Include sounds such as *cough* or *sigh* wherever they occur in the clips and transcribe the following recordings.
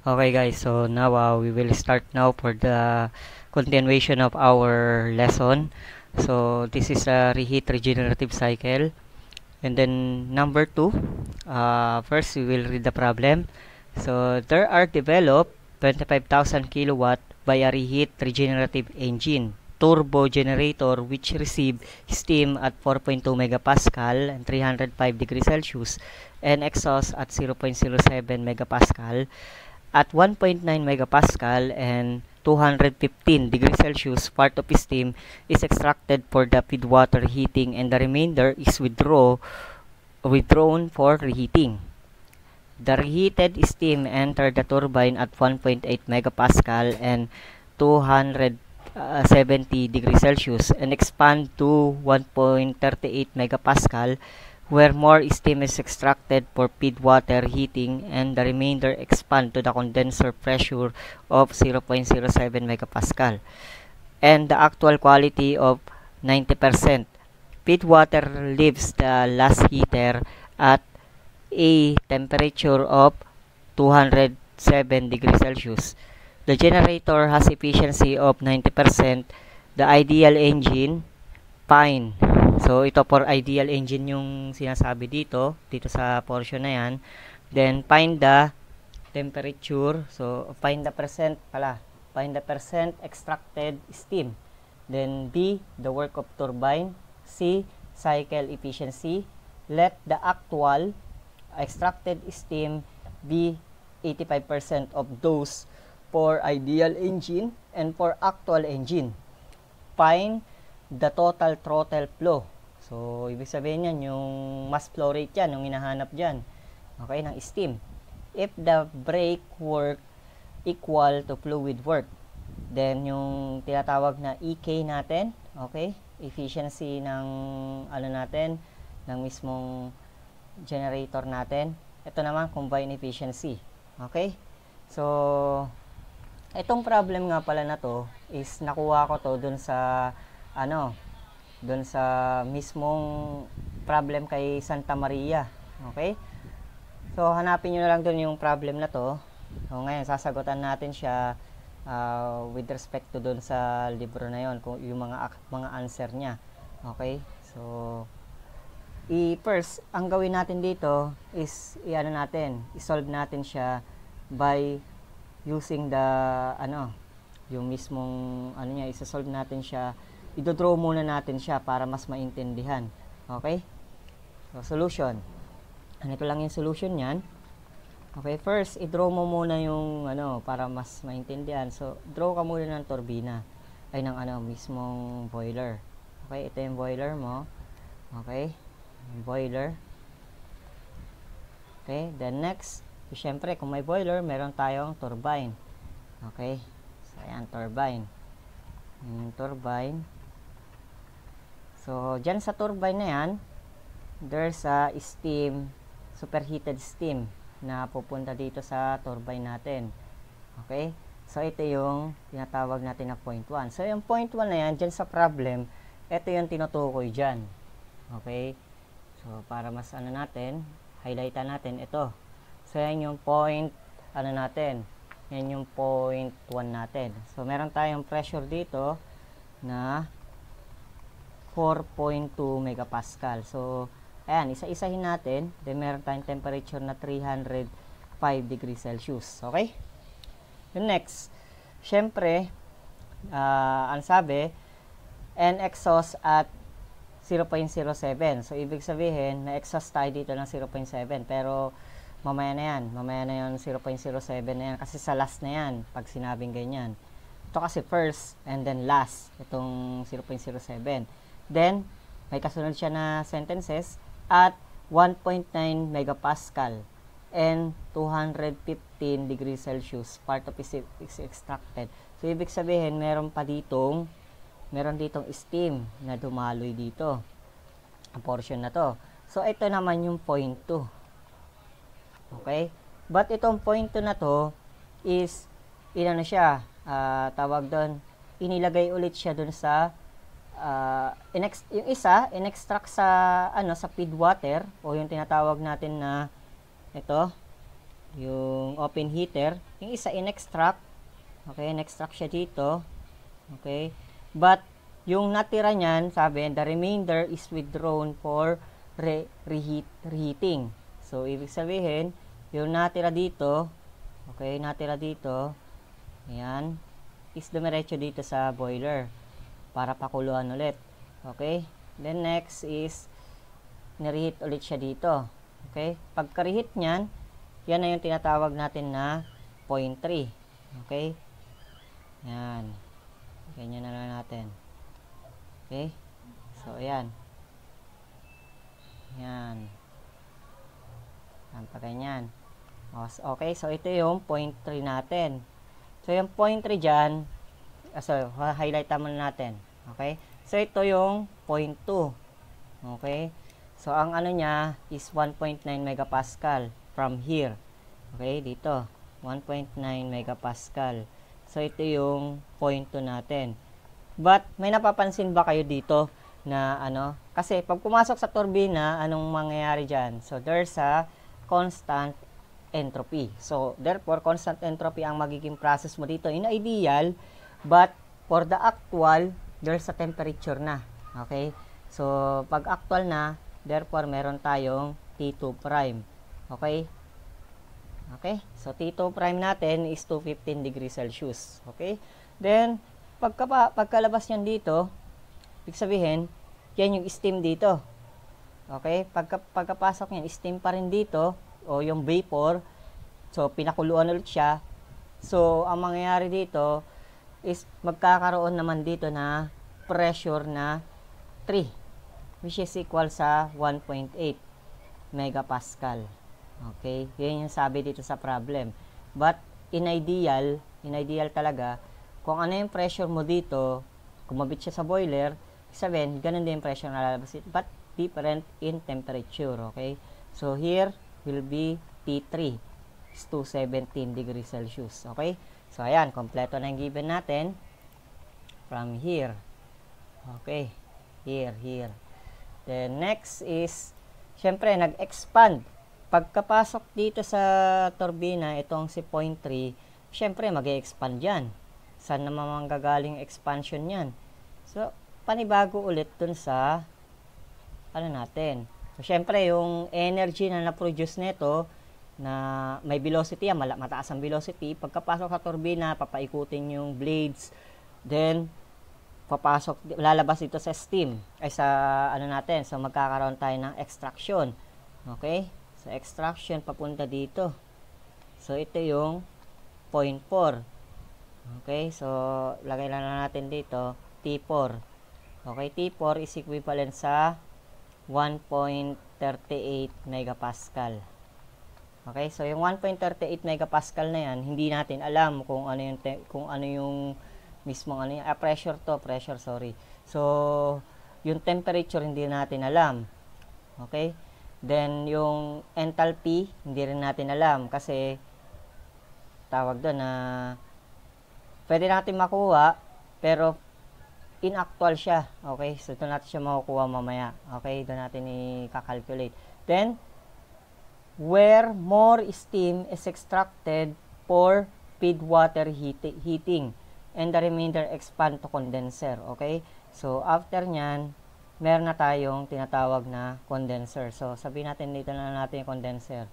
Okay guys, so now uh, we will start now for the continuation of our lesson. So this is a reheat regenerative cycle. And then number two, uh, first we will read the problem. So there are developed 25,000 kilowatt by a reheat regenerative engine turbo generator which receive steam at 4.2 megapascal and 305 degrees Celsius and exhaust at 0.07 megapascal at 1.9 megapascal and 215 degrees Celsius part of steam is extracted for the feed water heating and the remainder is withdraw, withdrawn for reheating. The reheated steam enter the turbine at 1.8 megapascal and 270 degrees Celsius and expand to 1.38 megapascal where more steam is extracted for feed water heating and the remainder expand to the condenser pressure of 0.07 megapascal and the actual quality of 90%. Feed water leaves the last heater at a temperature of 207 degrees Celsius. The generator has efficiency of 90%. The ideal engine, fine. So, ito for ideal engine yung sinasabi dito, dito sa portion na yan. Then, find the temperature. So, find the percent pala. Find the percent extracted steam. Then, B, the work of turbine. C, cycle efficiency. Let the actual extracted steam be 85% of those for ideal engine and for actual engine. Find the total throttle flow. So, ibig sabihin yan, yung mass flow rate yan, yung hinahanap dyan, okay, ng steam. If the brake work equal to fluid work, then yung tinatawag na EK natin, okay, efficiency ng, ano natin, ng mismong generator natin. Ito naman, combined efficiency. Okay? So, itong problem nga pala na to is nakuha ko to dun sa ano, doon sa mismong problem kay Santa Maria. Okay? So, hanapin nyo na lang doon yung problem na to. So, ngayon, sasagutan natin siya uh, with respect to doon sa libro na yon kung yung mga, mga answer niya. Okay? So, i-first, ang gawin natin dito is, i-ano natin, i-solve natin siya by using the, ano, yung mismong, ano niya, isa-solve natin siya Idodraw muna natin siya para mas maintindihan. Okay? So, solution. ito lang yung solution niyan. Okay, first, i-draw mo muna yung ano, para mas maintindihan. So, draw ka muna ng turbina. Ay, ng ano, mismong boiler. Okay, ito yung boiler mo. Okay, boiler. Okay, then next, so, syempre, kung may boiler, meron tayong turbine. Okay, so, ayan, turbine. Yung turbine. So, dyan sa turbine na yan, there's a steam, superheated steam na pupunta dito sa turbine natin. Okay? So, ito yung tinatawag natin na point 1. So, yung point 1 na yan, dyan sa problem, ito yung tinutukoy dyan. Okay? So, para mas ano natin, highlightan natin ito. So, yan yung point, ano natin, yan yung point 1 natin. So, meron tayong pressure dito na 4.2 megapascal. So, ayan, isa-isahin natin. Then, meron tayong temperature na 305 degrees Celsius. Okay? Yung next, syempre, uh, ah, ang sabi, n exhaust at 0.07. So, ibig sabihin, na-exhaust tayo dito ng 0.7. Pero, mamaya na yan. Mamaya na yan, 0.07 na yan. Kasi sa last na yan, pag sinabing ganyan. Ito kasi first and then last, itong 0.07. Then, may kasunod siya na sentences at 1.9 megapascal and 215 degrees Celsius. Part of is, is extracted. So, ibig sabihin, meron pa ditong, meron ditong steam na dumaloy dito. Ang portion na to. So, ito naman yung point 2. Okay? But itong point 2 na to is, inano siya, uh, tawag doon, inilagay ulit siya doon sa uh, inex yung isa inextract sa ano sa feed water o yung tinatawag natin na ito yung open heater yung isa inextract okay inextract siya dito okay but yung natira niyan sabi the remainder is withdrawn for re reheat reheating so ibig sabihin yung natira dito okay natira dito ayan is dumiretso dito sa boiler para pakuluan ulit. Okay? Then next is nirihit ulit siya dito. Okay? Pagkarihit niyan, yan na yung tinatawag natin na 0.3. Okay? Yan. Ganyan na lang natin. Okay? So, ayan. Yan. Yan pa ganyan. Okay, so ito yung 0.3 natin. So, yung 0.3 diyan, Ah, so highlight muna natin okay so ito yung 0.2 okay so ang ano niya is 1.9 megapascal from here okay dito 1.9 megapascal so ito yung 0.2 natin but may napapansin ba kayo dito na ano kasi pag pumasok sa turbina anong mangyayari diyan so there's a constant entropy so therefore constant entropy ang magiging process mo dito in ideal But, for the actual, there's a temperature na. Okay? So, pag actual na, therefore, meron tayong T2 prime. Okay? Okay? So, T2 prime natin is 215 degrees Celsius. Okay? Then, pagka, pagkalabas niyan dito, ibig sabihin, yan yung steam dito. Okay? Pagka, pagkapasok niyan, steam pa rin dito, o yung vapor. So, pinakuluan ulit siya. So, ang mangyayari dito, is magkakaroon naman dito na pressure na 3 which is equal sa 1.8 megapascal. Okay? Yun yung sabi dito sa problem. But in ideal, in ideal talaga, kung ano yung pressure mo dito, kumabit siya sa boiler, sabihin, ganun din yung pressure na lalabas dito. But different in temperature. Okay? So here will be T3 is 217 degrees Celsius. Okay? So, ayan, kompleto na yung given natin. From here. Okay. Here, here. Then, next is, syempre, nag-expand. Pagkapasok dito sa turbina, itong si point 3, syempre, mag expand yan. Saan naman manggagaling expansion yan? So, panibago ulit dun sa, ano natin. So, syempre, yung energy na na-produce nito, na may velocity yan, mataas ang velocity. Pagkapasok sa turbina, papaikutin yung blades. Then, papasok, lalabas dito sa steam. Ay sa, ano natin, so magkakaroon tayo ng extraction. Okay? So, extraction papunta dito. So, ito yung 0.4. Okay? So, lagay lang na natin dito, T4. Okay, T4 is equivalent sa 1.38 megapascal. Okay, so yung 1.38 megapascal na yan, hindi natin alam kung ano yung kung ano yung mismong ano yung ah, pressure to, pressure, sorry. So yung temperature hindi natin alam. Okay? Then yung enthalpy hindi rin natin alam kasi tawag doon na ah, pwede natin makuha pero inactual siya. Okay? So doon natin siya makukuha mamaya. Okay? Doon natin i-calculate. Then where more steam is extracted for feed water heat heating and the remainder expand to condenser. Okay? So, after nyan, meron na tayong tinatawag na condenser. So, sabihin natin dito na natin condenser.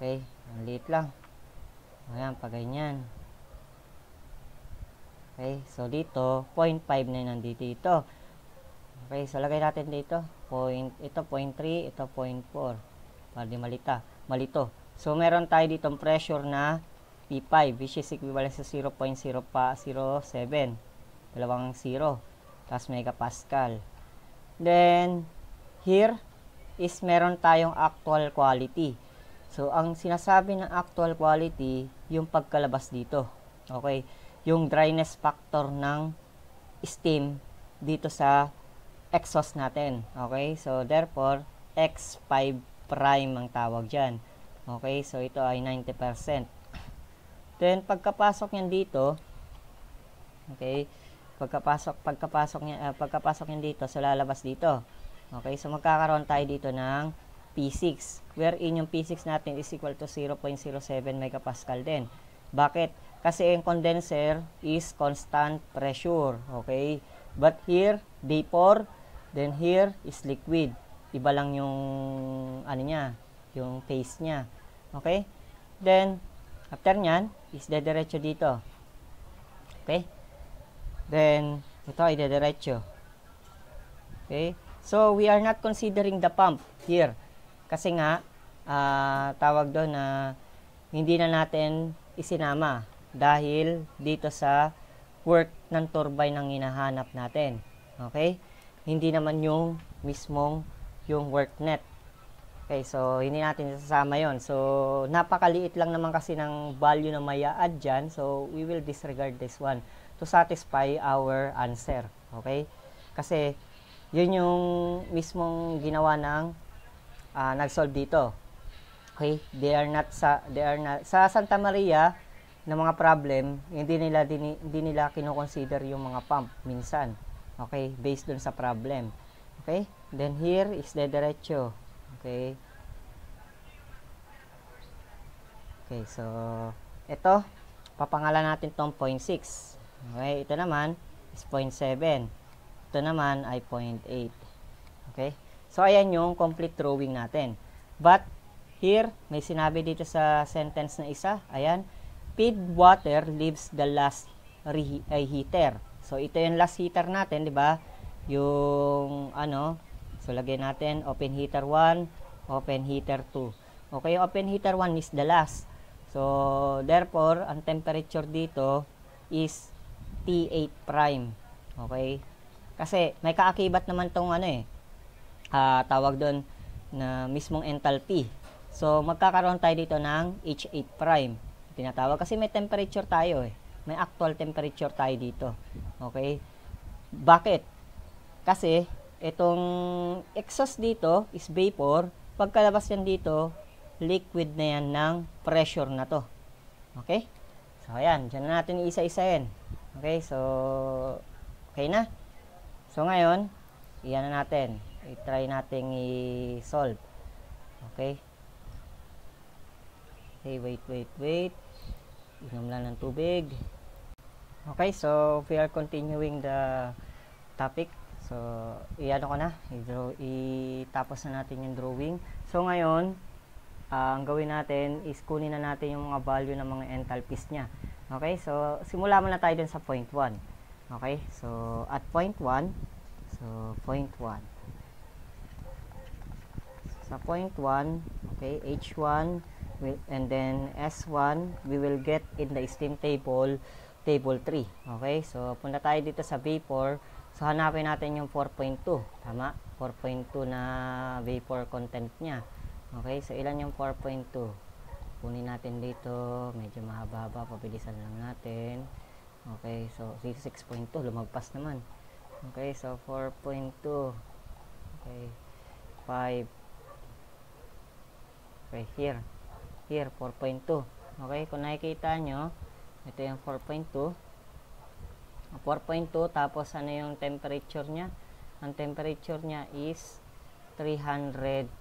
Okay? Ang liit lang. Ayan, pag ganyan. Okay? So, dito, 0.5 na yun nandito dito. Okay? So, lagay natin dito. Point, ito 0.3, ito 0.4. Or malita, malito. So, meron tayo ditong pressure na P5 which is equivalent sa 0.007. Dalawang 0. Tapos megapascal. Then, here is meron tayong actual quality. So, ang sinasabi ng actual quality, yung pagkalabas dito. Okay? Yung dryness factor ng steam dito sa exhaust natin. Okay? So, therefore, X5 prime ang tawag dyan. Okay, so ito ay 90%. Then, pagkapasok niyan dito, okay, pagkapasok, pagkapasok, niya, uh, pagkapasok niyan dito, so lalabas dito. Okay, so magkakaroon tayo dito ng P6, wherein yung P6 natin is equal to 0.07 megapascal din. Bakit? Kasi yung condenser is constant pressure, okay? But here, vapor, then here is liquid iba lang yung ano niya, yung face niya. Okay? Then, after niyan, is dediretso dito. Okay? Then, ito ay dediretso. Okay? So, we are not considering the pump here. Kasi nga, uh, tawag doon na uh, hindi na natin isinama dahil dito sa work ng turbine ang hinahanap natin. Okay? Hindi naman yung mismong yung net. Okay, so hindi natin isasama yon. So, napakaliit lang naman kasi ng value na may add dyan. So, we will disregard this one to satisfy our answer. Okay? Kasi, yun yung mismong ginawa ng uh, nag-solve dito. Okay? They are not sa they are not sa Santa Maria na mga problem, hindi nila din, hindi nila kino yung mga pump minsan. Okay? Based dun sa problem. Okay? then here is the derecho okay okay so ito papangalan natin tong 0.6 okay ito naman is 0.7 ito naman ay 0.8 okay so ayan yung complete drawing natin but here may sinabi dito sa sentence na isa ayan feed water leaves the last reheater. Rehe so ito yung last heater natin, 'di ba? Yung ano, So, lagay natin open heater 1, open heater 2. Okay, open heater 1 is the last. So, therefore, ang temperature dito is T8 prime. Okay? Kasi, may kaakibat naman tong ano eh, uh, tawag doon na mismong enthalpy. So, magkakaroon tayo dito ng H8 prime. Tinatawag kasi may temperature tayo eh. May actual temperature tayo dito. Okay? Bakit? Kasi, itong exhaust dito is vapor. Pagkalabas yan dito, liquid na yan ng pressure na to. Okay? So, ayan. Diyan na natin isa-isahin. Okay? So, okay na. So, ngayon, iyan na natin. I-try natin i-solve. Okay? Okay, wait, wait, wait. Inom lang ng tubig. Okay, so we are continuing the topic So, i-ano ko na, i-draw, tapos na natin yung drawing. So, ngayon, uh, ang gawin natin is kunin na natin yung mga value ng mga enthalpies niya. Okay, so, simula muna tayo dun sa point 1. Okay, so, at point 1, so, point 1. Sa point 1, okay, H1, we, and then S1, we will get in the steam table, table 3. Okay, so, punta tayo dito sa vapor, So hanapin natin yung 4.2, tama? 4.2 na vapor content niya. Okay, so ilan yung 4.2? Kunin natin dito, medyo mahaba-haba, pabilisan lang natin. Okay, so 6.2, lumagpas naman. Okay, so 4.2. Okay, 5. Okay, here. Here, 4.2. Okay, kung nakikita nyo, ito yung 4.2. 4.2 tapos ano yung temperature niya ang temperature niya is 305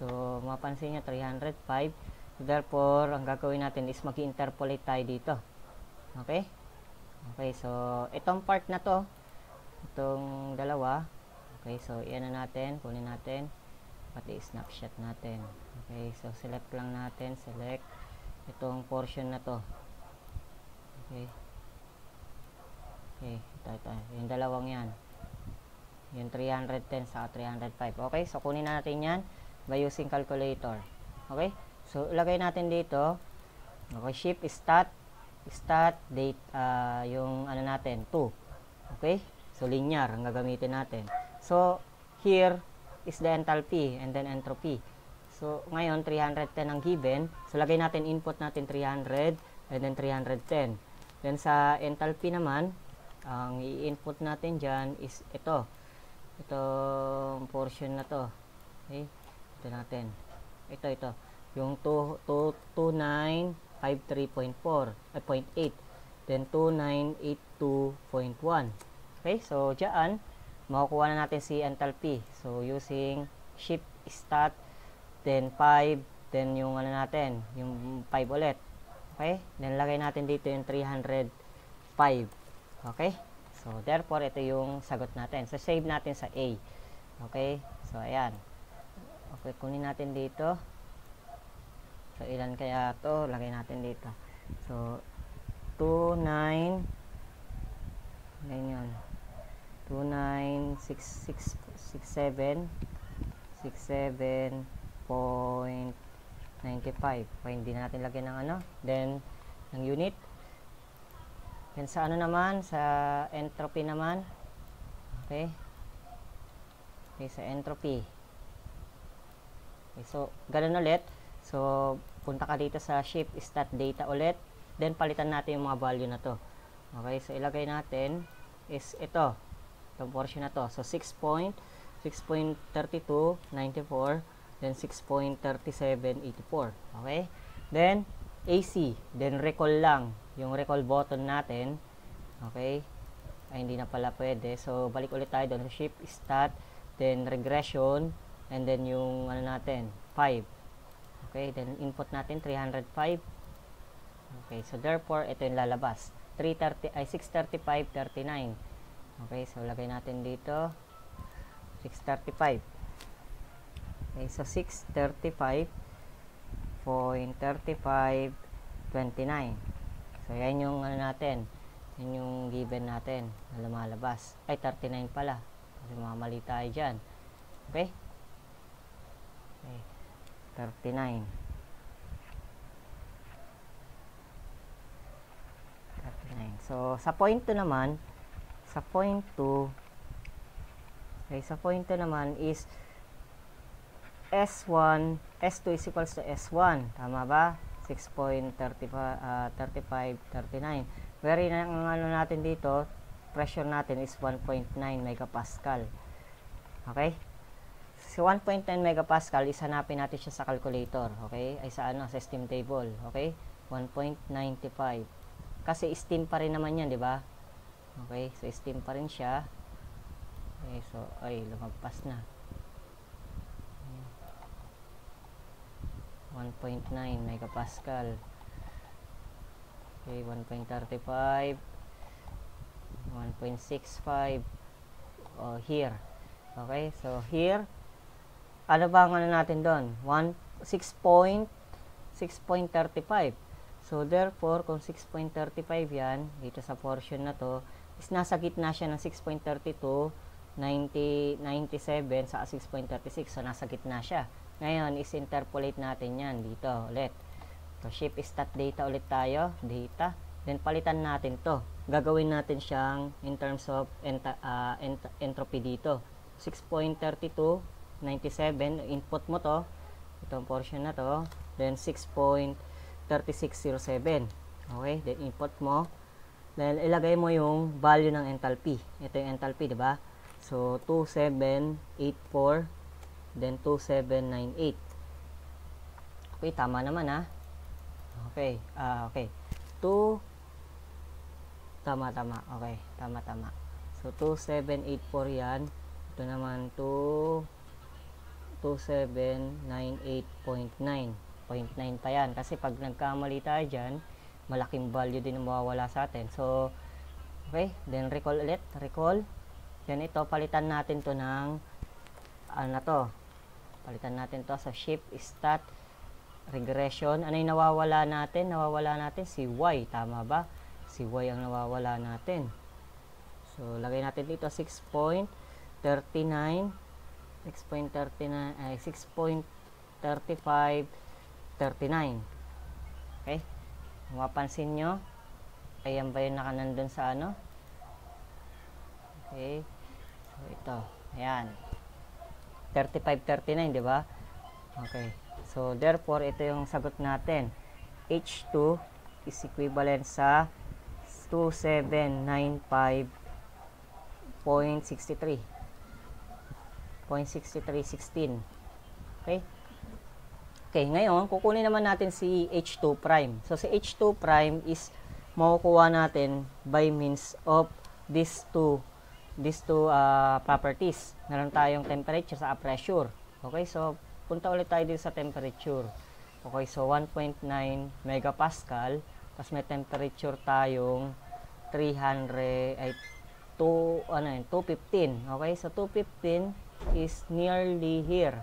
so mapansin niyo 305 therefore ang gagawin natin is mag interpolate tayo dito okay okay so itong part na to itong dalawa okay so iyan na natin kunin natin pati snapshot natin okay so select lang natin select itong portion na to okay Okay, eh, ito, ito. Yung dalawang yan. Yung 310 sa 305. Okay, so kunin natin yan by using calculator. Okay, so ilagay natin dito. Okay, shift stat, stat, date, uh, yung ano natin, 2. Okay, so linear ang gagamitin natin. So, here is the enthalpy and then entropy. So, ngayon, 310 ang given. So, lagay natin input natin 300 and then 310. Then, sa enthalpy naman, ang i-input natin dyan is ito itong portion na to okay ito natin ito ito yung 2953.4 eh, 0.8 then 2982.1 okay so dyan makukuha na natin si enthalpy so using shift stat then 5 then yung ano natin yung 5 ulit okay then lagay natin dito yung 305 Okay? So, therefore, ito yung sagot natin. So, save natin sa A. Okay? So, ayan. Okay, kunin natin dito. So, ilan kaya to Lagay natin dito. So, 2, 9, ganyan. 2, 9, 6, 6, 6, 7, 6, 7.95. Okay, hindi natin lagay ng ano. Then, ng unit. And sa ano naman, sa entropy naman. Okay. Okay, sa entropy. Okay, so, ganun ulit. So, punta ka dito sa shift stat data ulit. Then, palitan natin yung mga value na to. Okay, so ilagay natin is ito. Itong portion na to. So, 6.32, 94, then 6.3784. Okay? Then, AC. Then, recall lang yung recall button natin. Okay? Ay, hindi na pala pwede. So, balik ulit tayo doon. Shift, start then regression, and then yung ano natin, 5. Okay? Then, input natin, 305. Okay? So, therefore, ito yung lalabas. 330, ay, 635, 39. Okay? So, lagay natin dito. 635. Okay? So, 635 0.3529 So, yan yung ano natin. Yan yung given natin na lumalabas. Ay, 39 pala. Kasi mamali tayo dyan. Okay? okay. 39. 39. So, sa point 2 naman, sa point 2, okay, sa point 2 naman is S1, S2 is equals to S1. Tama ba? 6.35, uh, 35, 39. very ang ano natin dito, pressure natin is 1.9 megapascal. Okay? So 1.9 megapascal, is hanapin natin siya sa calculator, okay? Ay sa ano, sa steam table, okay? 1.95. Kasi steam pa rin naman 'yan, 'di ba? Okay, so steam pa rin siya. Okay, so ay lumagpas na. 1.9 megapascal okay 1.35 1.65 oh, here okay so here ano ba ang ano natin doon 6.35 so therefore kung 6.35 yan dito sa portion na to is nasa gitna siya ng 6.32 90, 97 sa 6.36 so nasa gitna siya ngayon, is interpolate natin yan dito ulit. So, shape stat data ulit tayo. Data. Then, palitan natin to. Gagawin natin siyang in terms of ent uh, ah, ent entropy dito. 6.32, 97. Input mo to. Itong portion na to. Then, 6.3607. Okay? Then, input mo. Then, ilagay mo yung value ng enthalpy. Ito yung enthalpy, di ba? So, 2784 Then 2798. Okay, tama naman ha. Okay, uh, okay. 2 Tama tama. Okay, tama tama. So 2784 'yan. Ito naman 2 2798.9. 0.9 pa 'yan kasi pag nagkamali tayo diyan, malaking value din ang mawawala sa atin. So okay, then recall ulit, recall. yan ito palitan natin 'to ng ano na to, Palitan natin to sa shift, stat, regression. Ano yung nawawala natin? Nawawala natin si y. Tama ba? Si y ang nawawala natin. So, lagay natin dito 6.39. 6.39. Ay, 6.35. 39. Okay? Mapansin nyo. Ayan ba yung nakanandun sa ano? Okay. So, ito. Ayan. 3539, di ba? Okay. So, therefore, ito yung sagot natin. H2 is equivalent sa 2795.63. 0.6316. Okay? Okay, ngayon, kukunin naman natin si H2 prime. So, si H2 prime is makukuha natin by means of these two these two uh, properties. Meron tayong temperature sa pressure. Okay, so punta ulit tayo dito sa temperature. Okay, so 1.9 megapascal. Tapos may temperature tayong 300, ay 2, ano yun, 215. Okay, so 215 is nearly here.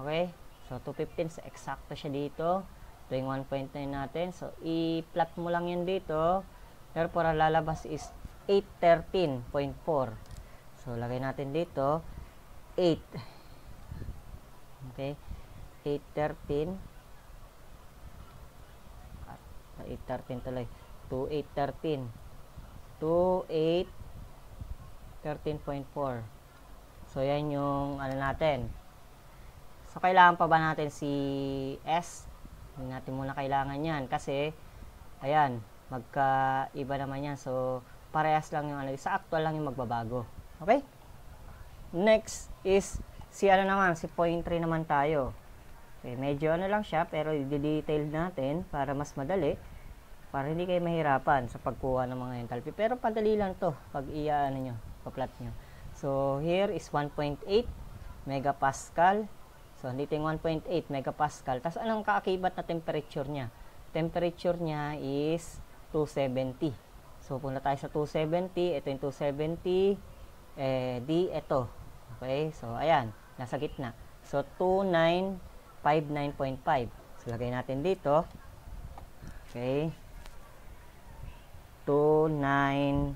Okay, so 215 sa eksakto siya dito. Ito 1.9 natin. So, i-plot mo lang yan dito. Therefore, lalabas is 813.4. So, lagay natin dito 8. Okay. 813 813 ah, tuloy. 2813. 2813.4. So, yan yung ano natin. So, kailangan pa ba natin si S? Hindi natin muna kailangan yan kasi ayan, magkaiba naman yan. So, Parehas lang yung ano, sa actual lang yung magbabago. Okay? Next is si ano naman, si point 3 naman tayo. Okay, medyo ano lang siya pero i-detail natin para mas madali para hindi kayo mahirapan sa pagkuha ng mga enthalpy. Pero padali lang 'to pag iaano niyo, pa-plot niyo. So here is 1.8 megapascal. So dito yung 1.8 megapascal. Tapos anong kaakibat na temperature niya? Temperature niya is 270. So, punta tayo sa 270. Ito yung 270. Eh, D, ito. Okay? So, ayan. Nasa gitna. So, 2959.5. So, lagay natin dito. Okay? 29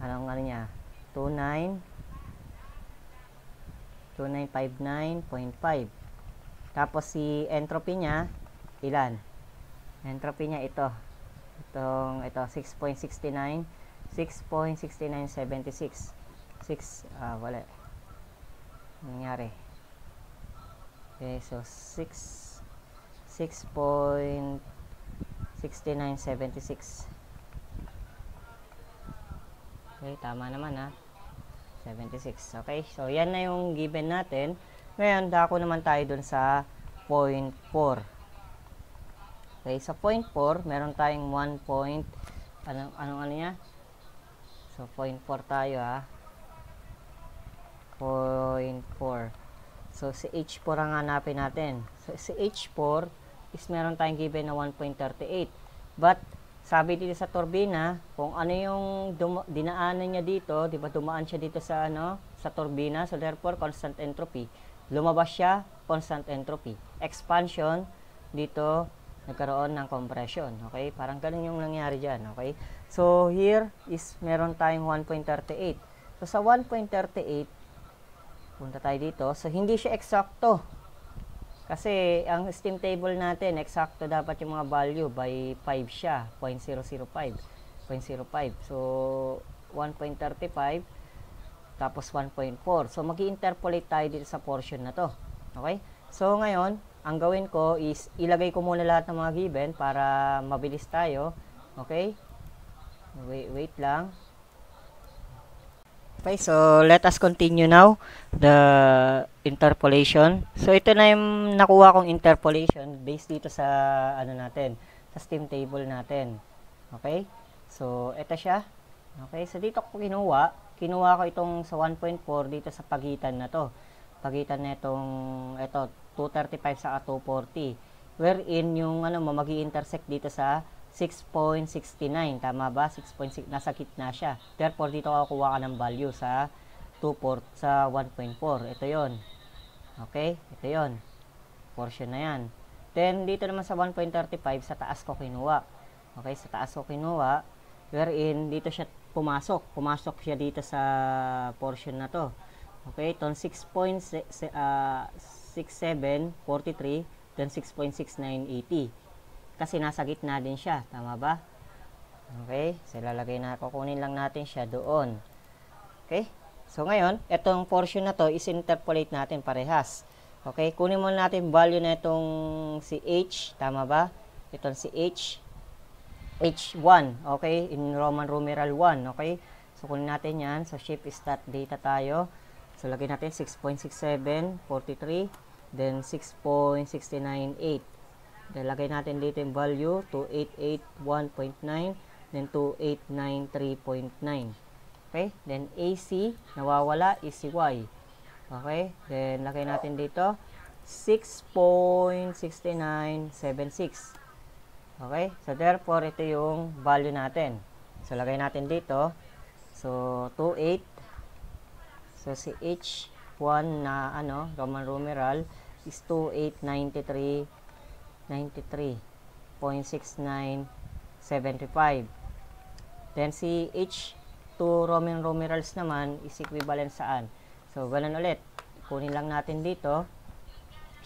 anong ano niya? 29 2959.5 Tapos si entropy niya ilan? Entropy niya ito itong ito 6.69 6.6976 6 ah wala nangyari okay so 6 6.6976 okay tama naman ha 76 okay so yan na yung given natin ngayon dako naman tayo dun sa 0.4 Okay, sa point 4, meron tayong 1 point, anong, anong ano niya? So, point 4 tayo ha. Ah. Point 4. So, si H4 ang hanapin natin. So, si H4 is meron tayong given na 1.38. But, sabi dito sa turbina, kung ano yung dinaanan niya dito, di ba dumaan siya dito sa ano, sa turbina, so therefore constant entropy. Lumabas siya, constant entropy. Expansion, dito, nagkaroon ng compression. Okay? Parang ganun yung nangyari dyan. Okay? So, here is meron tayong 1.38. So, sa 1.38, punta tayo dito. So, hindi siya eksakto. Kasi, ang steam table natin, eksakto dapat yung mga value by 5 siya. 0.005. 0.05. So, 1.35 tapos 1.4. So, mag interpolate tayo dito sa portion na to. Okay? So, ngayon, ang gawin ko is ilagay ko muna lahat ng mga given para mabilis tayo. Okay? Wait, wait lang. Okay, so let us continue now the interpolation. So ito na yung nakuha kong interpolation based dito sa ano natin, sa steam table natin. Okay? So ito siya. Okay, so dito ko kinuha, kinuha ko itong sa 1.4 dito sa pagitan na to. Pagitan nitong ito 235 sa 240 wherein yung ano mo magi-intersect dito sa 6.69 tama ba 6.6 nasa gitna siya therefore dito ako kukuha ka ng value sa 2.4 sa 1.4 ito yon okay ito yon portion na yan then dito naman sa 1.35 sa taas ko kinuha okay sa taas ko kinuha wherein dito siya pumasok pumasok siya dito sa portion na to okay ton 6.6 uh, 6.6743 then 6.6980 kasi nasa gitna din siya tama ba okay so lalagay na kukunin lang natin siya doon okay so ngayon itong portion na to is interpolate natin parehas okay kunin muna natin value na itong si h tama ba itong si h h1 okay in roman numeral 1 okay so kunin natin yan so shape start data tayo So, lagay natin 6.6743 Then 6.698. then lagay natin dito yung value 2881.9 then 2893.9. Okay? Then AC nawawala is Y. Okay? Then lagay natin dito 6.6976. Okay? So therefore ito yung value natin. So lagay natin dito. So 28 So si H 1 na ano, Roman numeral is 2893 93.6975. Then si H2 Roman numerals naman is equivalent saan? So ganun ulit. Kunin lang natin dito.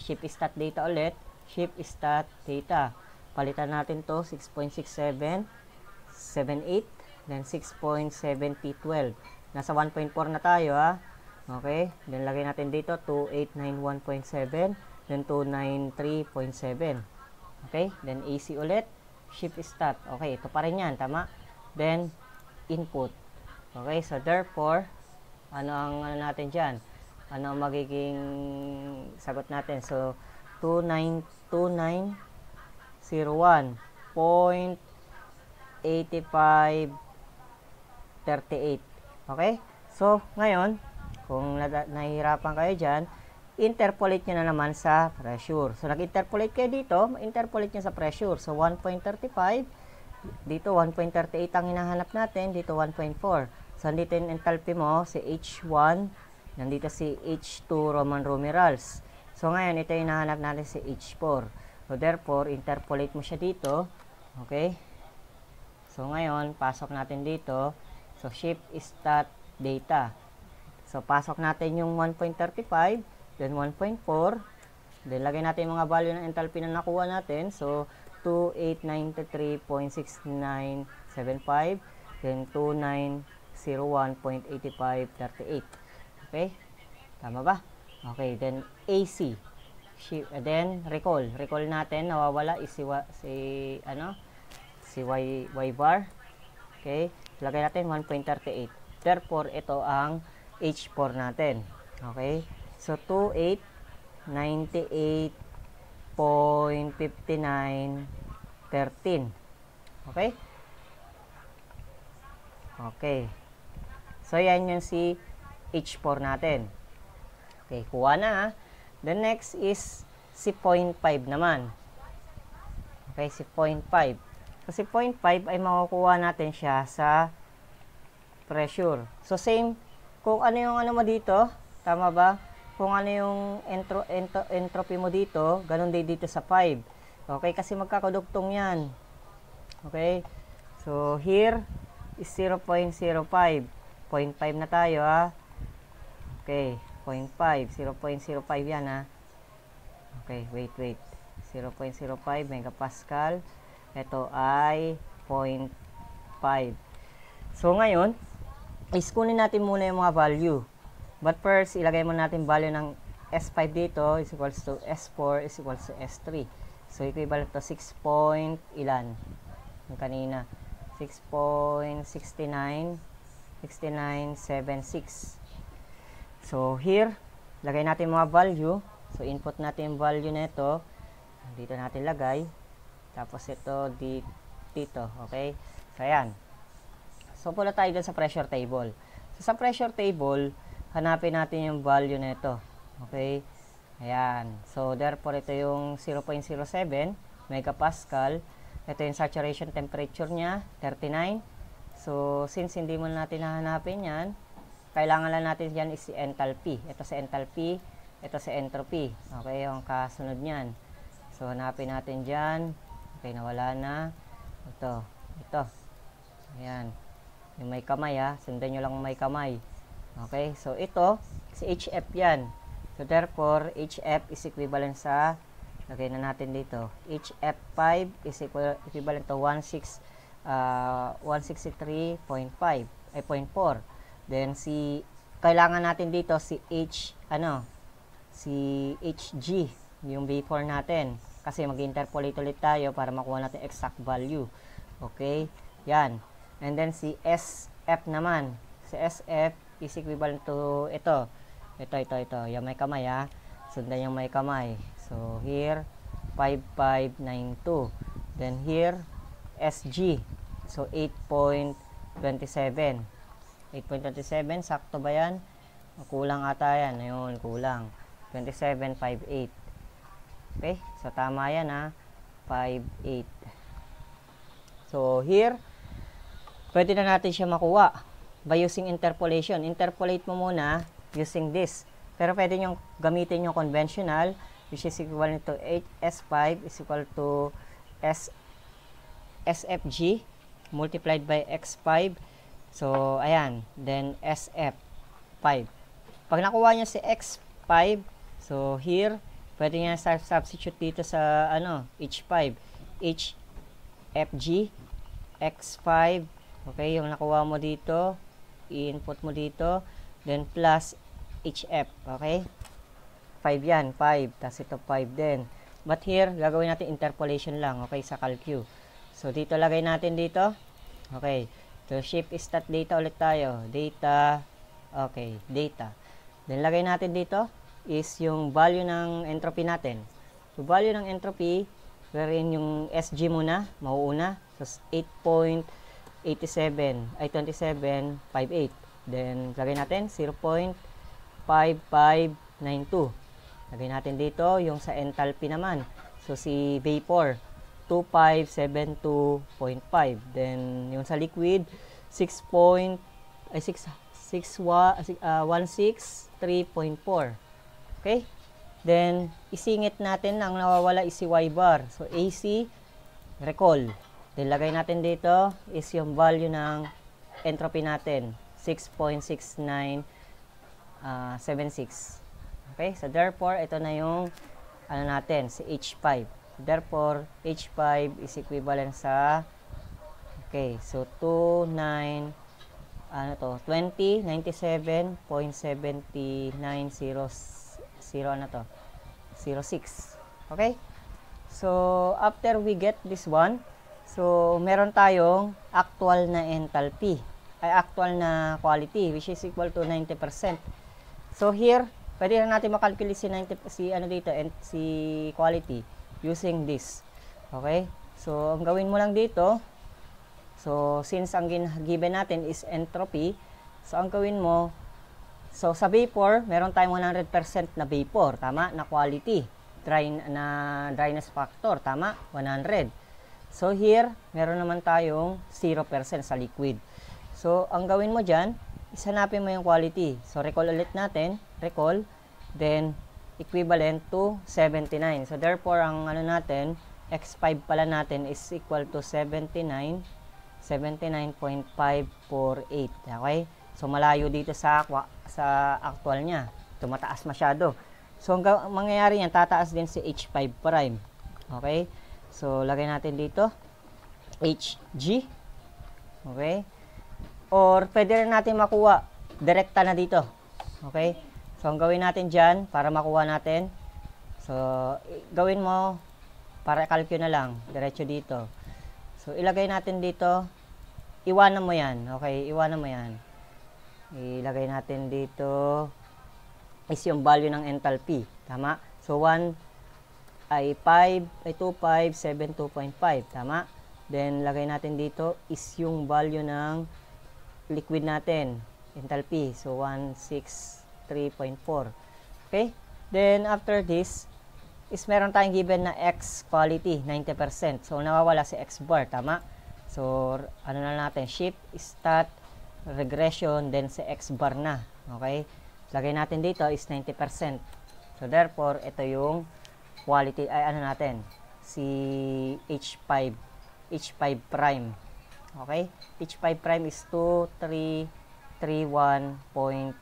Ship stat data ulit. Ship stat data. Palitan natin to 6.67 78 then 6.7 P12. Nasa 1.4 na tayo ha. Ah. Okay? Then lagay natin dito 2891.7 then 293.7. Okay? Then AC ulit, shift start. Okay, ito pa rin 'yan, tama? Then input. Okay, so therefore ano ang ano natin diyan? Ano ang magiging sagot natin? So 292901.8538. Okay? So ngayon, kung nahihirapan kayo dyan, interpolate nyo na naman sa pressure. So, nag-interpolate kayo dito, interpolate nyo sa pressure. So, 1.35, dito 1.38 ang hinahanap natin, dito 1.4. So, nandito yung enthalpy mo, si H1, nandito si H2 Roman numerals. So, ngayon, ito yung hinahanap natin si H4. So, therefore, interpolate mo siya dito. Okay? So, ngayon, pasok natin dito. So, shift stat data. So, pasok natin yung 1.35, then 1.4, then lagay natin yung mga value ng enthalpy na nakuha natin. So, 2893.6975, then 2901.8538. Okay? Tama ba? Okay, then AC. She, then recall. Recall natin nawawala is si, si ano? Si y, y bar. Okay? Lagay natin 1.38. Therefore, ito ang H4 natin. Okay? So, 28, 98.59, Okay? Okay. So, yan yung si H4 natin. Okay, kuha na The next is si 0.5 naman. Okay, si 0.5. Kasi 0.5 ay makukuha natin siya sa pressure. So, same kung ano yung ano mo dito, tama ba? Kung ano yung entro, entro, entropy mo dito, ganun din dito sa 5. Okay, kasi magkakadugtong yan. Okay, so here is 0.05. 0.5 na tayo ha. Okay, 0.5. 0.05 yan ha. Okay, wait, wait. 0.05 megapascal. Ito ay 0.5. So, ngayon, is kunin natin muna yung mga value. But first, ilagay muna natin value ng S5 dito is equals to S4 is equals to S3. So, equivalent to 6 point ilan? Yung kanina. 6.69 6976. So, here, lagay natin mga value. So, input natin yung value nito. Dito natin lagay. Tapos, ito dito. Okay? So, ayan. So, punta tayo dun sa pressure table. So, sa pressure table, hanapin natin yung value nito. Okay? Ayan. So, therefore, ito yung 0.07 megapascal. Ito yung saturation temperature niya, 39. So, since hindi mo natin hahanapin yan, kailangan lang natin yan is si enthalpy. Ito sa si enthalpy, ito sa si entropy. Okay, yung kasunod niyan. So, hanapin natin dyan. Okay, nawala na. Ito, ito. Ayan. Yung may kamay ha. Sundan nyo lang may kamay. Okay? So, ito, si HF yan. So, therefore, HF is equivalent sa, lagay na natin dito, HF5 is equal, equivalent to 16, uh, 163.5, ay 0.4. Then, si, kailangan natin dito si H, ano, si HG, yung before natin. Kasi mag-interpolate ulit tayo para makuha natin exact value. Okay? Yan. And then si SF naman. Si SF is equivalent to ito. Ito, ito, ito. Yung may kamay ha. Ah. Sundan yung may kamay. So here, 5592. Then here, SG. So 8.27. 8.27, sakto ba yan? Kulang ata yan. Ayun, kulang. 27.58. Okay? So tama yan ha. Ah. 58. So here, pwede na natin siya makuha by using interpolation. Interpolate mo muna using this. Pero pwede nyo gamitin yung conventional which is equal to s 5 is equal to S SFG multiplied by X5. So, ayan. Then, SF5. Pag nakuha niya si X5, so here, pwede niya substitute dito sa ano, H5. HFG, X5, Okay, yung nakuha mo dito, i-input mo dito, then plus HF, okay? 5 yan, 5, tapos ito 5 din. But here, gagawin natin interpolation lang, okay, sa CalQ. So, dito lagay natin dito, okay. So, shift stat data ulit tayo, data, okay, data. Then, lagay natin dito is yung value ng entropy natin. So, value ng entropy, wherein yung SG muna, mauuna, so 8. 87 ay 27.58 then lagay natin 0.5592 lagay natin dito yung sa enthalpy naman so si vapor 2572.5 then yung sa liquid 6. ay 6 6 uh, okay then isingit natin ang nawawala is si y bar so AC recall Nilagay natin dito is yung value ng entropy natin, 6.6976. Uh, 76. okay, so therefore, ito na yung ano natin, si H5. Therefore, H5 is equivalent sa okay, so 29 ano to, 20, 97.7900 ano to, 06. Okay? So, after we get this one, So, meron tayong actual na enthalpy, ay actual na quality, which is equal to 90%. So, here, pwede na natin makalculate si, 90, si, ano dito, and, si quality using this. Okay? So, ang gawin mo lang dito, so, since ang given natin is entropy, so, ang gawin mo, so, sa vapor, meron tayong 100% na vapor, tama, na quality, dry, na dryness factor, tama, 100. So here, meron naman tayong 0% sa liquid. So ang gawin mo dyan, is hanapin mo yung quality. So recall ulit natin, recall, then equivalent to 79. So therefore, ang ano natin, x5 pala natin is equal to 79, 79.548. Okay? So malayo dito sa sa actual niya. Tumataas masyado. So ang mangyayari yan, tataas din si H5 prime. Okay? So, lagay natin dito. HG. Okay? Or, pwede rin natin makuha. Direkta na dito. Okay? So, ang gawin natin dyan para makuha natin. So, gawin mo para kalkyo na lang. Diretso dito. So, ilagay natin dito. Iwanan mo yan. Okay? Iwanan mo yan. Ilagay natin dito is yung value ng enthalpy. Tama? So, 1 ay 5, ay 2,572.5. Tama? Then, lagay natin dito is yung value ng liquid natin, enthalpy. So, 163.4. Okay? Then, after this, is meron tayong given na X quality, 90%. So, nawawala si X bar. Tama? So, ano na natin? Shift, stat, regression, then si X bar na. Okay? Lagay natin dito is 90%. So, therefore, ito yung quality ay ano natin si H5 H5 prime okay H5 prime is 2331.59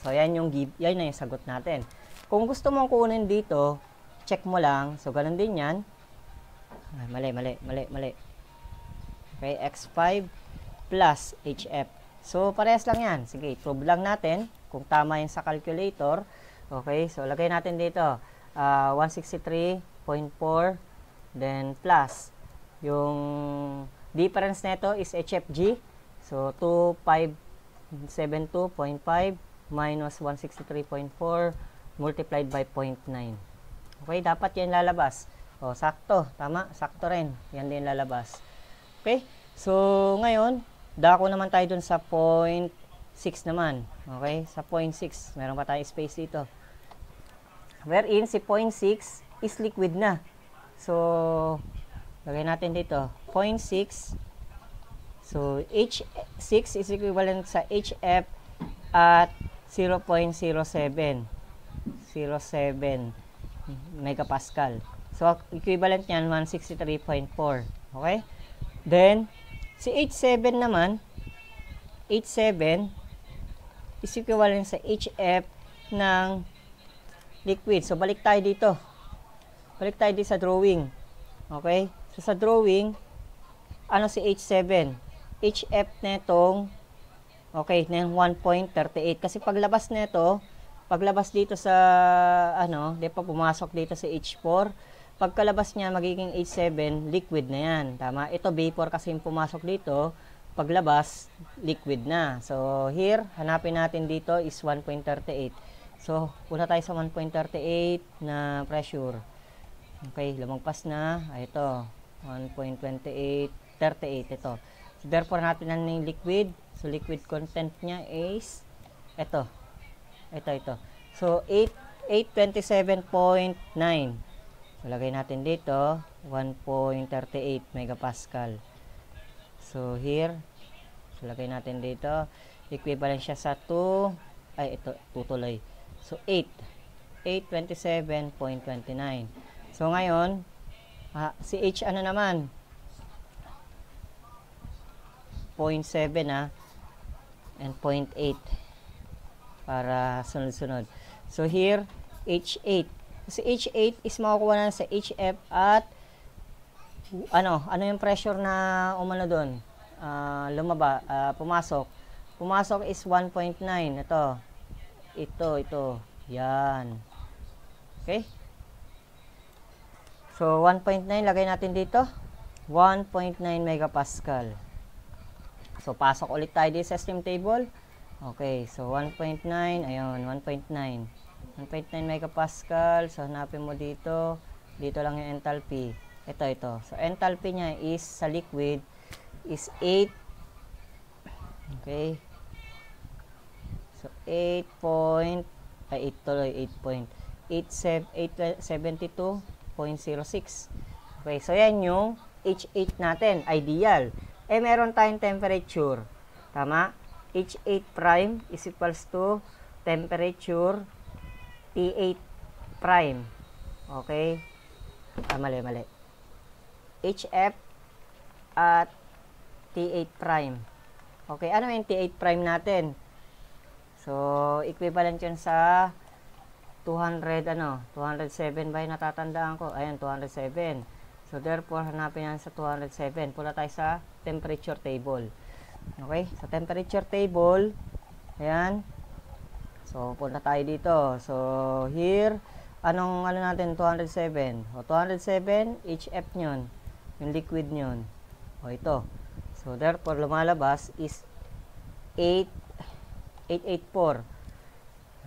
so yan yung give yan na yung sagot natin kung gusto mong kunin dito check mo lang so ganun din yan ah, mali mali mali mali okay X5 plus HF so parehas lang yan sige prove lang natin kung tama yan sa calculator okay so lagay natin dito uh, ah, 163.4 then plus yung difference nito is HFG so 2572.5 minus 163.4 multiplied by 0.9 okay dapat yan lalabas o sakto tama sakto rin yan din lalabas okay so ngayon dako naman tayo dun sa 0.6 naman okay sa 0.6 meron pa tayong space dito wherein si 0.6 is liquid na. So, lagay natin dito, 0.6. So, H6 is equivalent sa HF at 0.07. 07 megapascal. So, equivalent niyan, 163.4. Okay? Then, si H7 naman, H7 is equivalent sa HF ng liquid. So, balik tayo dito. Balik tayo dito sa drawing. Okay? So, sa drawing, ano si H7? HF netong okay, na 1.38. Kasi paglabas nito, paglabas dito sa, ano, di pa pumasok dito sa H4, pagkalabas niya, magiging H7, liquid na yan. Tama? Ito, vapor kasi yung pumasok dito, paglabas, liquid na. So, here, hanapin natin dito is 1.38. So, punta tayo sa 1.38 na pressure. Okay, lumagpas na. Ay, ah, ito. 1.28, 38 ito. So, therefore, natin na yung liquid. So, liquid content niya is ito. Ito, ito. So, 827.9. So, lagay natin dito 1.38 megapascal. So, here. So, lagay natin dito. Equivalent siya sa 2. Ay, ito. Tutuloy. So, 8. 827.29. So, ngayon, ah, si H ano naman? 0.7 ah, and 0.8 para sunod-sunod. So, here, H8. Si H8 is makukuha na sa HF at ano, ano yung pressure na umano doon? Uh, ah, lumaba, uh, pumasok. Pumasok is 1.9. Ito ito, ito. Yan. Okay? So, 1.9 lagay natin dito. 1.9 megapascal. So, pasok ulit tayo dito sa steam table. Okay, so 1.9, ayun, 1.9. 1.9 megapascal. So, hanapin mo dito. Dito lang yung enthalpy. Ito, ito. So, enthalpy niya is sa liquid is 8. Okay. So, 8 point, ay 8 8 point. 872.06. Eh, okay, so yan yung H8 natin, ideal. Eh, meron tayong temperature. Tama? H8 prime is equals to temperature T8 prime. Okay? Ah, mali, mali. HF at T8 prime. Okay, ano yung T8 prime natin? So, equivalent yun sa 200, ano, 207 ba yung natatandaan ko? Ayan, 207. So, therefore, hanapin yan sa 207. Pula tayo sa temperature table. Okay? Sa temperature table, ayan. So, pula tayo dito. So, here, anong ano natin 207 o 207 HF nyon yung liquid nyon o ito so therefore lumalabas is 8 884.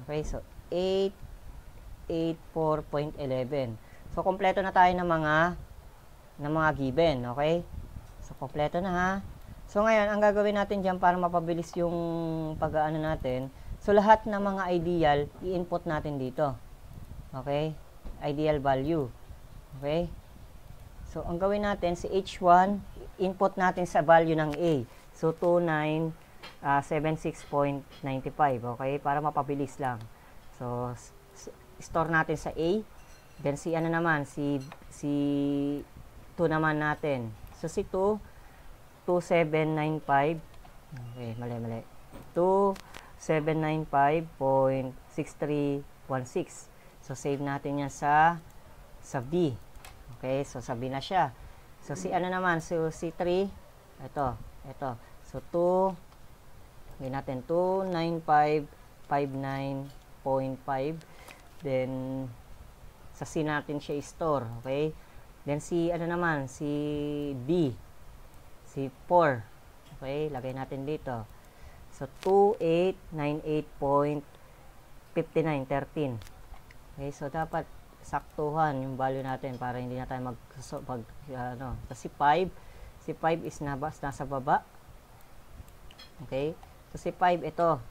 Okay, so 884.11. So kompleto na tayo ng mga ng mga given, okay? So kompleto na ha. So ngayon, ang gagawin natin diyan para mapabilis yung pag-aano natin, so lahat ng mga ideal i-input natin dito. Okay? Ideal value. Okay? So ang gawin natin si H1, input natin sa value ng A. So 29 uh, ah, 76.95 okay para mapabilis lang so store natin sa A then si ano naman si si 2 naman natin so si 2 2795 okay mali mali 2795.6316 so save natin yan sa sa B okay so sa B na siya so si ano naman so si 3 ito ito so 2 Gawin natin to 9559.5 Then, sa C natin siya store. Okay? Then, si ano naman, si B Si 4. Okay? Lagay natin dito. So, 2898.5913. Okay? So, dapat saktuhan yung value natin para hindi na tayo mag, so, pag, ano, kasi 5, si 5 is nabas, nasa baba. Okay? Ito si 5, ito.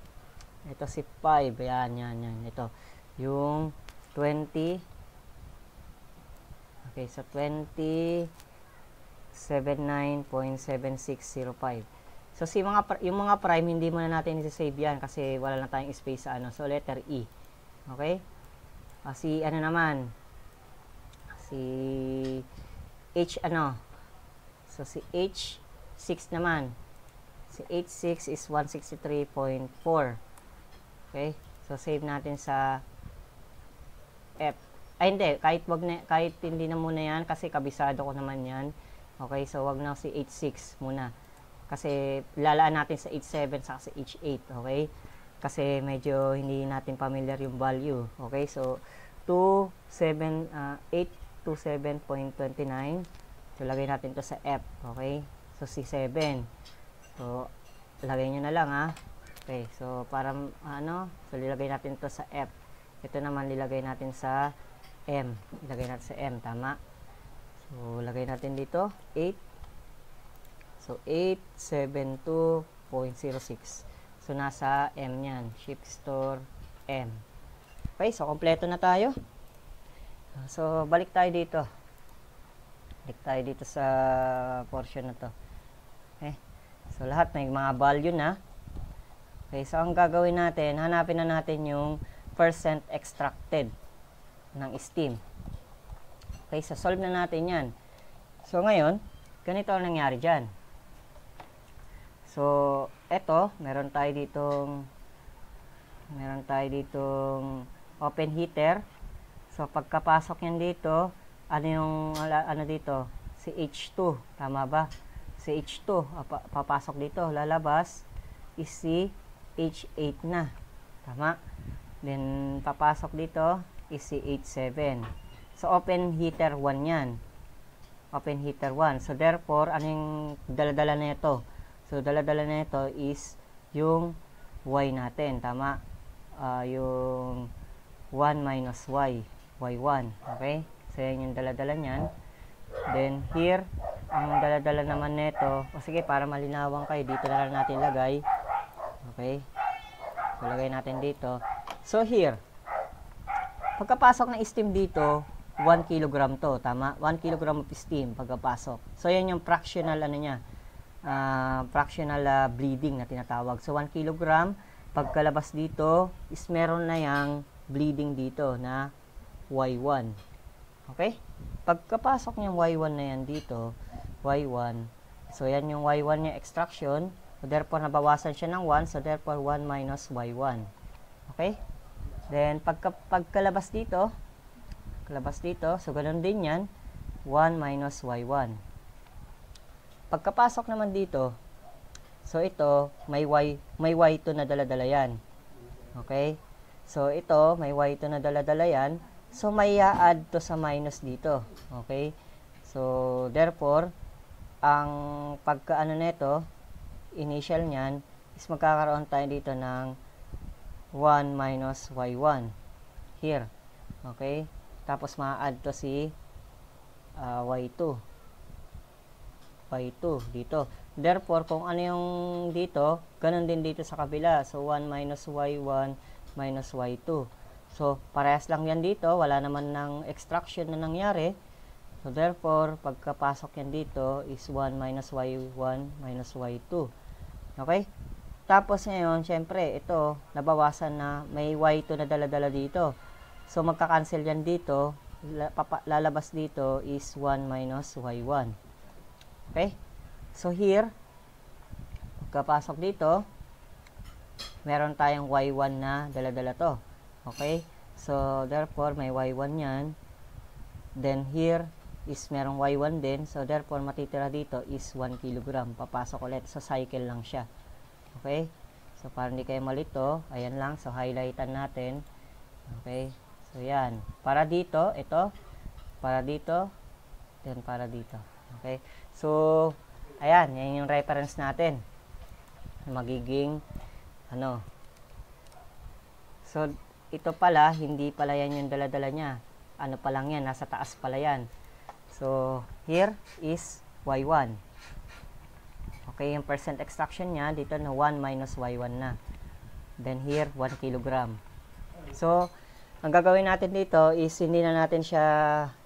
Ito si 5. Ayan, yan, yan. Ito. Yung 20. Okay, so 20 79.7605. So si mga yung mga prime hindi muna natin i-save yan kasi wala na tayong space sa ano. So letter E. Okay? Uh, si ano naman? Si H ano? So si H 6 naman. So, 86 is 163.4. Okay? So, save natin sa F. Ay, hindi. Kahit, wag na, kahit hindi na muna yan kasi kabisado ko naman yan. Okay? So, wag na si 86 muna. Kasi lalaan natin sa 87 sa H8. Okay? Kasi medyo hindi natin familiar yung value. Okay? So, 27, uh, 827.29. So, lagay natin to sa F. Okay? So, C7. So, lagay nyo na lang ha. Okay, so para ano, so lilagay natin to sa F. Ito naman lilagay natin sa M. Ilagay natin sa M, tama? So, lagay natin dito, 8. So, 872.06. So, nasa M yan. Ship store M. Okay, so kompleto na tayo. So, balik tayo dito. Balik tayo dito sa portion na to. So, lahat may mga value na. Okay, so ang gagawin natin, hanapin na natin yung percent extracted ng steam. Okay, so solve na natin yan. So, ngayon, ganito ang nangyari dyan. So, eto, meron tayo ditong meron tayo ditong open heater. So, pagkapasok yan dito, ano yung, ano dito? Si H2, tama ba? si H2 papasok dito lalabas is si H8 na tama then papasok dito is si H7 so open heater 1 yan open heater 1 so therefore anong daladala na ito so daladala na ito is yung y natin tama uh, yung 1 minus y y1 okay so yan yung daladala niyan Then here, ang daladala naman nito, o sige para malinawan kayo, dito na lang natin lagay. Okay? So lagay natin dito. So here, pagkapasok ng steam dito, 1 kg to, tama? 1 kg of steam pagkapasok. So, yan yung fractional, ano niya, uh, fractional uh, bleeding na tinatawag. So, 1 kg, pagkalabas dito, is meron na yang bleeding dito na Y1. Okay? Pagkapasok yung Y1 na yan dito, Y1, so yan yung Y1 niya extraction, so therefore nabawasan siya ng 1, so therefore 1 minus Y1. Okay? Then, pagka, pagkalabas dito, kalabas dito, so ganun din yan, 1 minus Y1. Pagkapasok naman dito, so ito, may, y, may Y2 na dala-dala yan. Okay? So, ito, may Y2 na dala-dala yan. So, may add to sa minus dito. Okay? So, therefore, ang pagkaano nito, initial niyan, is magkakaroon tayo dito ng 1 minus y1 here. Okay? Tapos, ma-add to si uh, y2. y2 dito. Therefore, kung ano yung dito, ganun din dito sa kabila. So, 1 minus y1 minus y2. So, parehas lang yan dito. Wala naman ng extraction na nangyari. So, therefore, pagkapasok yan dito is 1 minus y1 minus y2. Okay? Tapos ngayon, syempre, ito, nabawasan na may y2 na dala-dala dito. So, magka-cancel yan dito. Lalabas dito is 1 minus y1. Okay? So, here, pagkapasok dito, meron tayong y1 na dala-dala to. Okay? So, therefore, may y1 yan. Then, here is merong y1 din. So, therefore, matitira dito is 1 kg. Papasok ulit. Sa cycle lang siya. Okay? So, para hindi kayo malito, ayan lang. So, highlightan natin. Okay? So, yan. Para dito, ito. Para dito. Then, para dito. Okay? So, ayan. Yan yung reference natin. Magiging, ano. So, ito pala, hindi pala yan yung daladala niya. Ano pa lang yan, nasa taas pala yan. So, here is y1. Okay, yung percent extraction niya, dito na 1 minus y1 na. Then here, 1 kilogram. So, ang gagawin natin dito is hindi na natin siya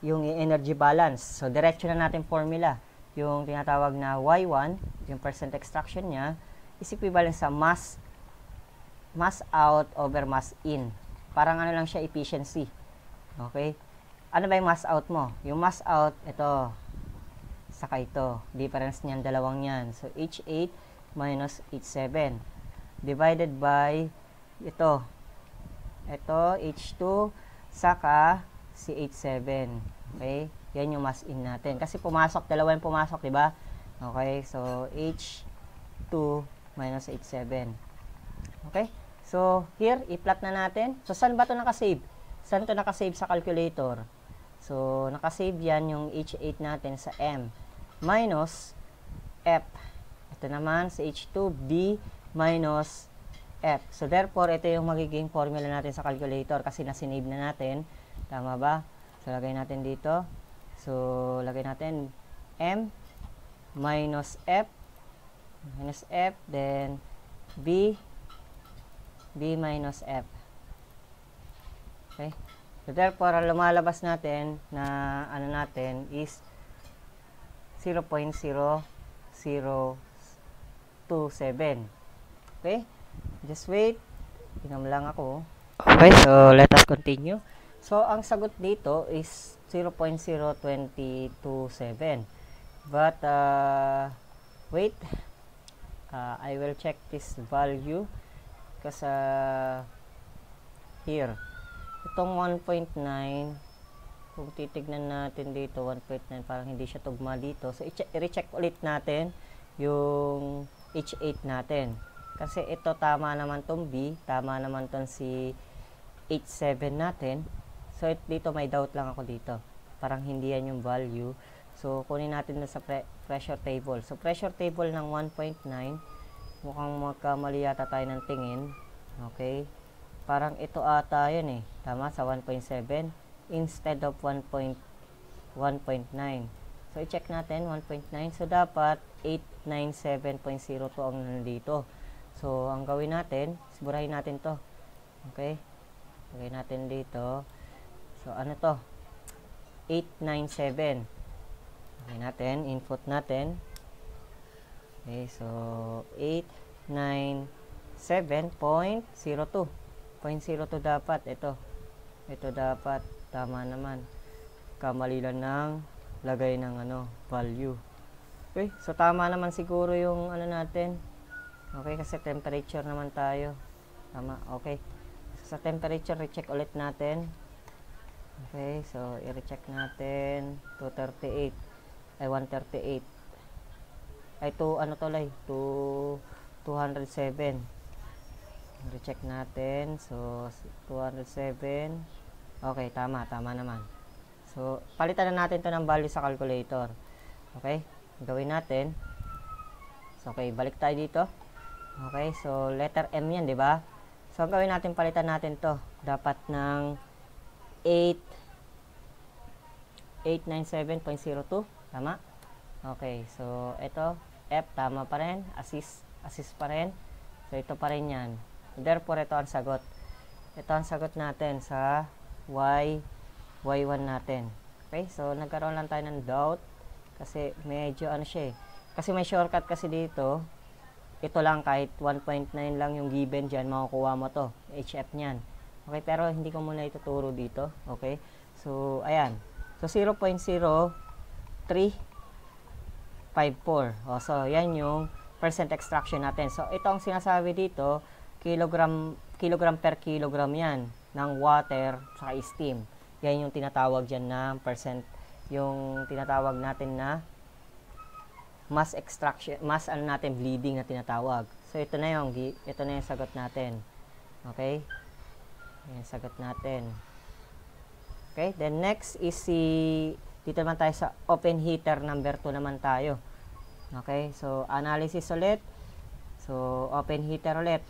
yung energy balance. So, diretso na natin formula. Yung tinatawag na Y1, yung percent extraction niya, is equivalent sa mass mass out over mass in. Parang ano lang siya, efficiency. Okay? Ano ba yung mass out mo? Yung mass out, ito, saka ito. Difference niyan, dalawang niyan. So, H8 minus H7 divided by ito. Ito, H2, saka si H7. Okay? Yan yung mass in natin. Kasi pumasok, dalawa yung pumasok, di ba? Okay, so H2 minus H7. Okay? So, here, i-plot na natin. So, saan ba ito nakasave? Saan ito nakasave sa calculator? So, nakasave yan yung H8 natin sa M minus F. Ito naman sa H2, B minus F. So, therefore, ito yung magiging formula natin sa calculator kasi nasinave na natin. Tama ba? So, lagay natin dito. So, lagay natin M minus F minus F, then B b minus f. Okay? So, therefore, ang lumalabas natin na ano natin is 0.0027. Okay? Just wait. Tingnan lang ako. Okay, so let us continue. So, ang sagot dito is 0.0227. But, uh, wait. Uh, I will check this value ka sa here. Itong 1.9, kung titignan natin dito, 1.9, parang hindi siya tugma dito. So, i-recheck ulit natin yung H8 natin. Kasi ito tama naman tong B, tama naman tong si H7 natin. So, it, dito may doubt lang ako dito. Parang hindi yan yung value. So, kunin natin na sa pre pressure table. So, pressure table ng 1.9 mukhang magkamali yata tayo ng tingin. Okay? Parang ito ata yun eh. Tama, sa 1.7 instead of 1.9. So, i-check natin, 1.9. So, dapat 897.0 to ang nandito. So, ang gawin natin, siburahin natin to. Okay? Lagay natin dito. So, ano to? 897. Okay natin, input natin. Okay, so 897.02. 02 dapat ito. Ito dapat tama naman. Kamali lang ng lagay ng ano, value. Okay, so tama naman siguro yung ano natin. Okay, kasi temperature naman tayo. Tama, okay. sa temperature, recheck ulit natin. Okay, so i-recheck natin 238 ay 138 ay to ano to lay to 207 recheck natin so 207 okay tama tama naman so palitan na natin to ng value sa calculator okay gawin natin so okay balik tayo dito okay so letter M yan di ba so ang gawin natin palitan natin to dapat ng 8 897.02 tama Okay, so ito, F tama pa rin, assist, assist pa rin. So ito pa rin yan. Therefore, ito ang sagot. Ito ang sagot natin sa y, y1 natin. Okay, so nagkaroon lang tayo ng doubt kasi medyo ano siya eh. Kasi may shortcut kasi dito. Ito lang kahit 1.9 lang yung given dyan, makukuha mo to. HF niyan. Okay, pero hindi ko muna ituturo dito. Okay, so ayan. So 0.03 0.54. O, so, yan yung percent extraction natin. So, ito ang sinasabi dito, kilogram, kilogram per kilogram yan ng water sa steam. Yan yung tinatawag dyan na percent, yung tinatawag natin na mass extraction, mass ano natin, bleeding na tinatawag. So, ito na yung, ito na yung sagot natin. Okay? Yan, sagot natin. Okay, then next is si dito naman tayo sa open heater number 2 naman tayo. Okay, so analysis ulit. So open heater ulit.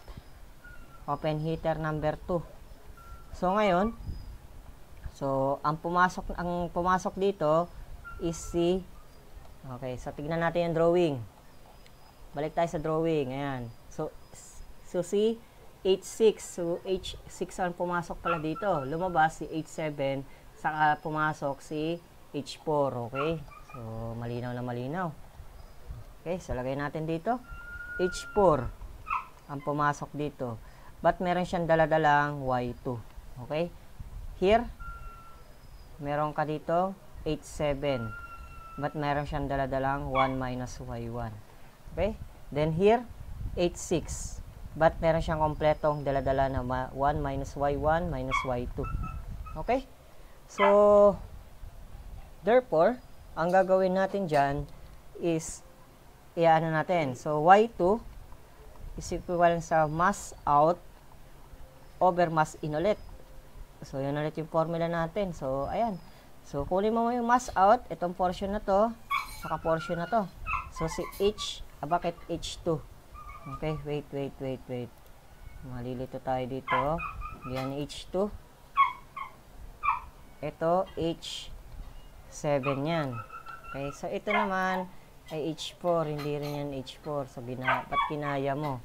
Open heater number 2. So ngayon, so ang pumasok ang pumasok dito is si Okay, so tignan natin yung drawing. Balik tayo sa drawing. Ayan. So so si H6, so H6 ang pumasok pala dito. Lumabas si H7, saka pumasok si H4, okay? So, malinaw na malinaw. Okay, so lagay natin dito. H4 ang pumasok dito. But meron siyang daladalang Y2. Okay? Here, meron ka dito H7. But meron siyang daladalang 1 minus Y1. Okay? Then here, H6. But meron siyang kompletong daladala na 1 minus Y1 minus Y2. Okay? So, Therefore, ang gagawin natin dyan is, iaano natin. So, Y2 is equivalent sa mass out over mass in ulit. So, yun ulit yung formula natin. So, ayan. So, kunin mo mo yung mass out, itong portion na to, saka portion na to. So, si H, ah, bakit H2? Okay, wait, wait, wait, wait. Malilito tayo dito. Yan H2. Ito, H2. 7 yan. Okay, so ito naman ay H4, hindi rin yan H4. So, gina ba't kinaya mo?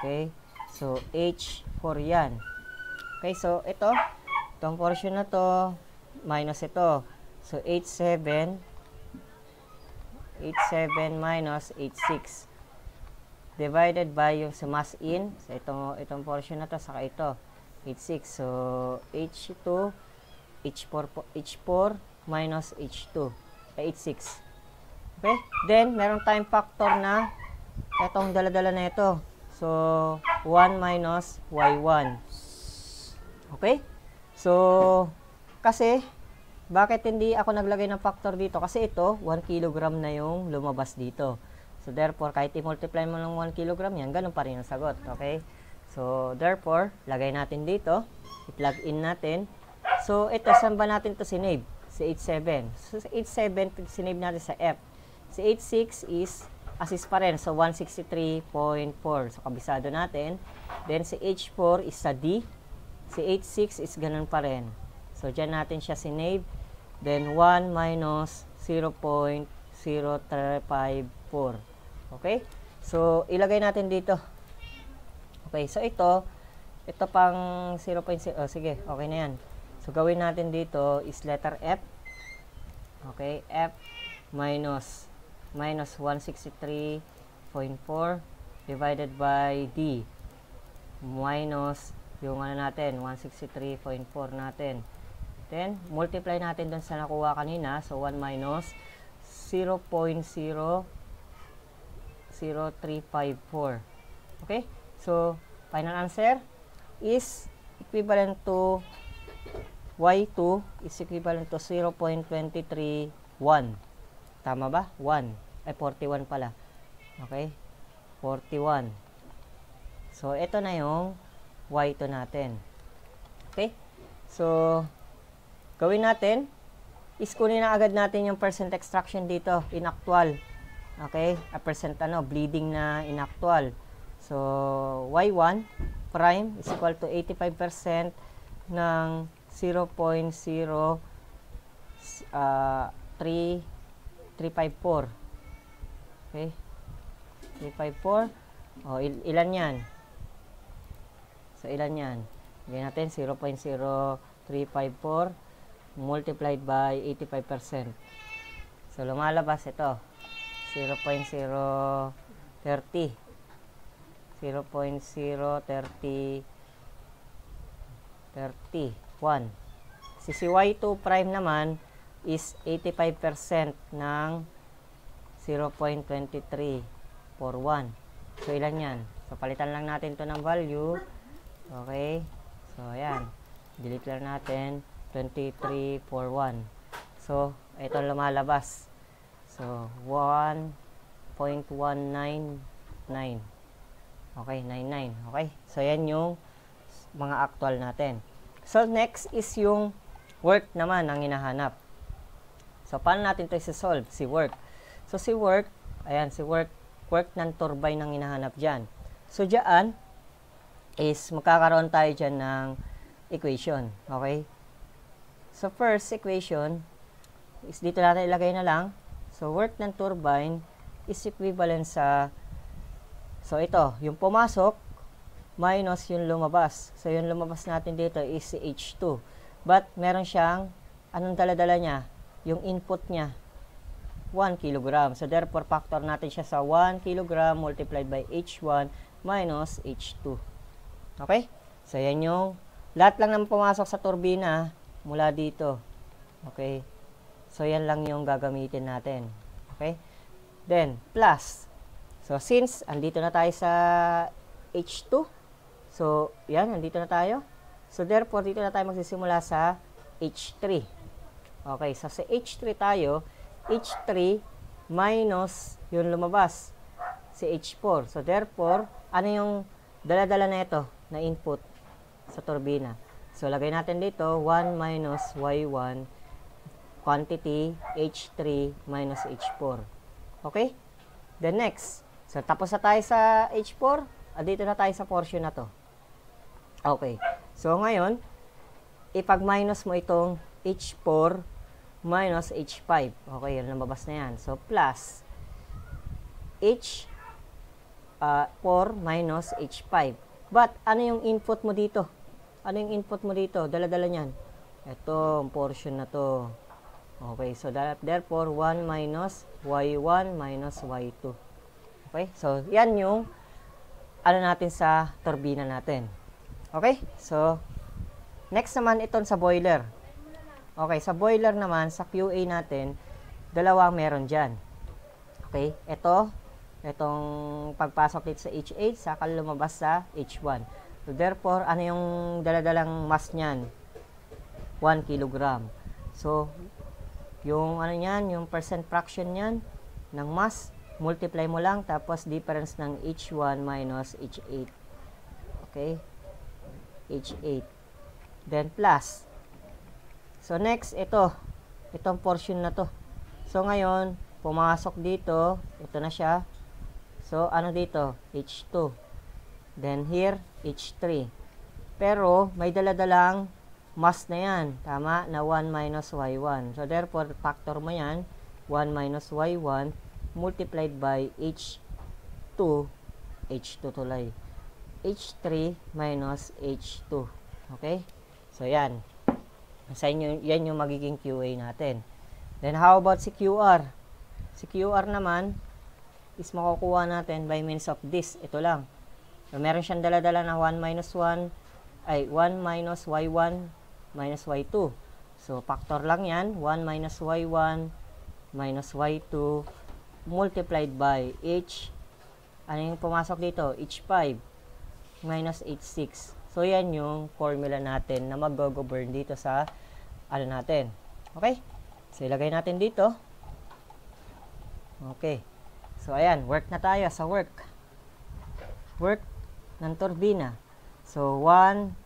Okay, so H4 yan. Okay, so ito, itong portion na to, minus ito. So, 8,7, 8,7 minus 8,6 divided by yung sa mass in. So, itong, itong portion na to, saka ito, 8,6. So, H2, H4, H4 minus H2. Eh, 86. Okay? Then, meron time factor na itong daladala na ito. So, 1 minus y1. Okay? So, kasi, bakit hindi ako naglagay ng factor dito? Kasi ito, 1 kg na yung lumabas dito. So, therefore, kahit i-multiply mo ng 1 kg yan, ganun pa rin ang sagot. Okay? So, therefore, lagay natin dito. I-plug in natin. So, ito, saan ba natin to sinave? si H7. So, si H7, sinave natin sa F. Si H6 is assist pa rin. So, 163.4. So, kabisado natin. Then, si H4 is sa D. Si H6 is ganun pa rin. So, dyan natin siya sinave. Then, 1 minus 0.0354. Okay? So, ilagay natin dito. Okay, so ito, ito pang 0.0, oh, sige, okay na yan. So, gawin natin dito is letter F. Okay, F minus minus 163.4 divided by D minus yung ano natin, 163.4 natin. Then, multiply natin dun sa nakuha kanina. So, 1 minus 0.00354. Okay? So, final answer is equivalent to y2 is equivalent to 0.231. Tama ba? 1. Ay, 41 pala. Okay? 41. So, ito na yung y2 natin. Okay? So, gawin natin is kunin na agad natin yung percent extraction dito in actual. Okay? A percent ano, bleeding na in actual. So, y1 prime is equal to 85% ng 0.0 uh, 3 354 okay 354 oh il ilan yan so ilan yan bigyan natin 0.0354 multiplied by 85% so lumalabas ito 0.030 0.030 30 1. Si CY2 prime naman is 85% ng 0.2341. So, ilan yan? So, palitan lang natin to ng value. Okay? So, ayan. Delete lang natin. 2341. So, ito lumalabas. So, 1.199. Okay, 99. Okay? So, yan yung mga actual natin. So, next is yung work naman ang hinahanap. So, paano natin ito isi Si work. So, si work, ayan, si work, work ng turbine ang hinahanap dyan. So, dyan is magkakaroon tayo dyan ng equation. Okay? So, first equation is dito natin ilagay na lang. So, work ng turbine is equivalent sa So, ito, yung pumasok minus yung lumabas. So, yung lumabas natin dito is si H2. But, meron siyang, anong daladala niya? Yung input niya, 1 kg. So, therefore, factor natin siya sa 1 kg multiplied by H1 minus H2. Okay? So, yan yung, lahat lang naman pumasok sa turbina mula dito. Okay? So, yan lang yung gagamitin natin. Okay? Then, plus. So, since andito na tayo sa H2, So, yan, nandito na tayo. So, therefore, dito na tayo magsisimula sa H3. Okay, so sa H3 tayo, H3 minus yung lumabas, si H4. So, therefore, ano yung dala-dala na ito na input sa turbina? So, lagay natin dito, 1 minus Y1 quantity H3 minus H4. Okay? The next, so tapos na tayo sa H4, dito na tayo sa portion na to. Okay. So, ngayon, ipag-minus mo itong H4 minus H5. Okay, yun, lumabas na yan. So, plus H4 uh, ah, minus H5. But, ano yung input mo dito? Ano yung input mo dito? Dala-dala niyan. Ito, portion na to. Okay, so that, therefore, 1 minus y1 minus y2. Okay, so yan yung ano natin sa turbina natin. Okay? So, next naman itong sa boiler. Okay, sa boiler naman, sa QA natin, dalawa meron dyan. Okay? Ito, itong pagpasok dito sa H8, saka lumabas sa H1. So, therefore, ano yung daladalang mass niyan? 1 kg. So, yung ano niyan, yung percent fraction niyan ng mass, multiply mo lang tapos difference ng H1 minus H8. Okay? H8. Then plus. So next, ito. Itong portion na to. So ngayon, pumasok dito. Ito na siya. So ano dito? H2. Then here, H3. Pero may daladalang mas na yan. Tama? Na 1 minus y1. So therefore, factor mo yan. 1 minus y1 multiplied by h2. H2 tulay. H3 minus H2. Okay? So, yan. Sa inyo, yan yung magiging QA natin. Then, how about si QR? Si QR naman is makukuha natin by means of this. Ito lang. So, meron siyang dala-dala na 1 minus 1, ay 1 minus y1 minus y2. So, factor lang yan. 1 minus y1 minus y2 multiplied by h. Ano yung pumasok dito? h5 minus 86. So, yan yung formula natin na mag-govern dito sa ano natin. Okay? So, ilagay natin dito. Okay. So, ayan. Work na tayo sa work. Work ng turbina. So, 1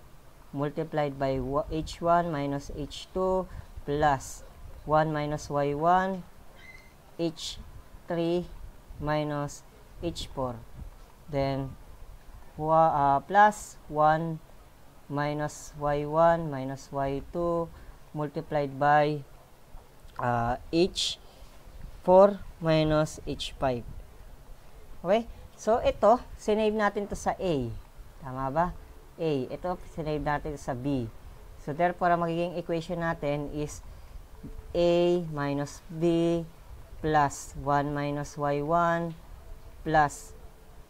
multiplied by H1 minus H2 plus 1 minus Y1 H3 minus H4. Then, uh, plus 1 minus y1 minus y2 multiplied by uh, ah, h4 minus h5. Okay? So, ito, sinave natin to sa a. Tama ba? A. Ito, sinave natin sa b. So, therefore, ang magiging equation natin is a minus b plus 1 minus y1 plus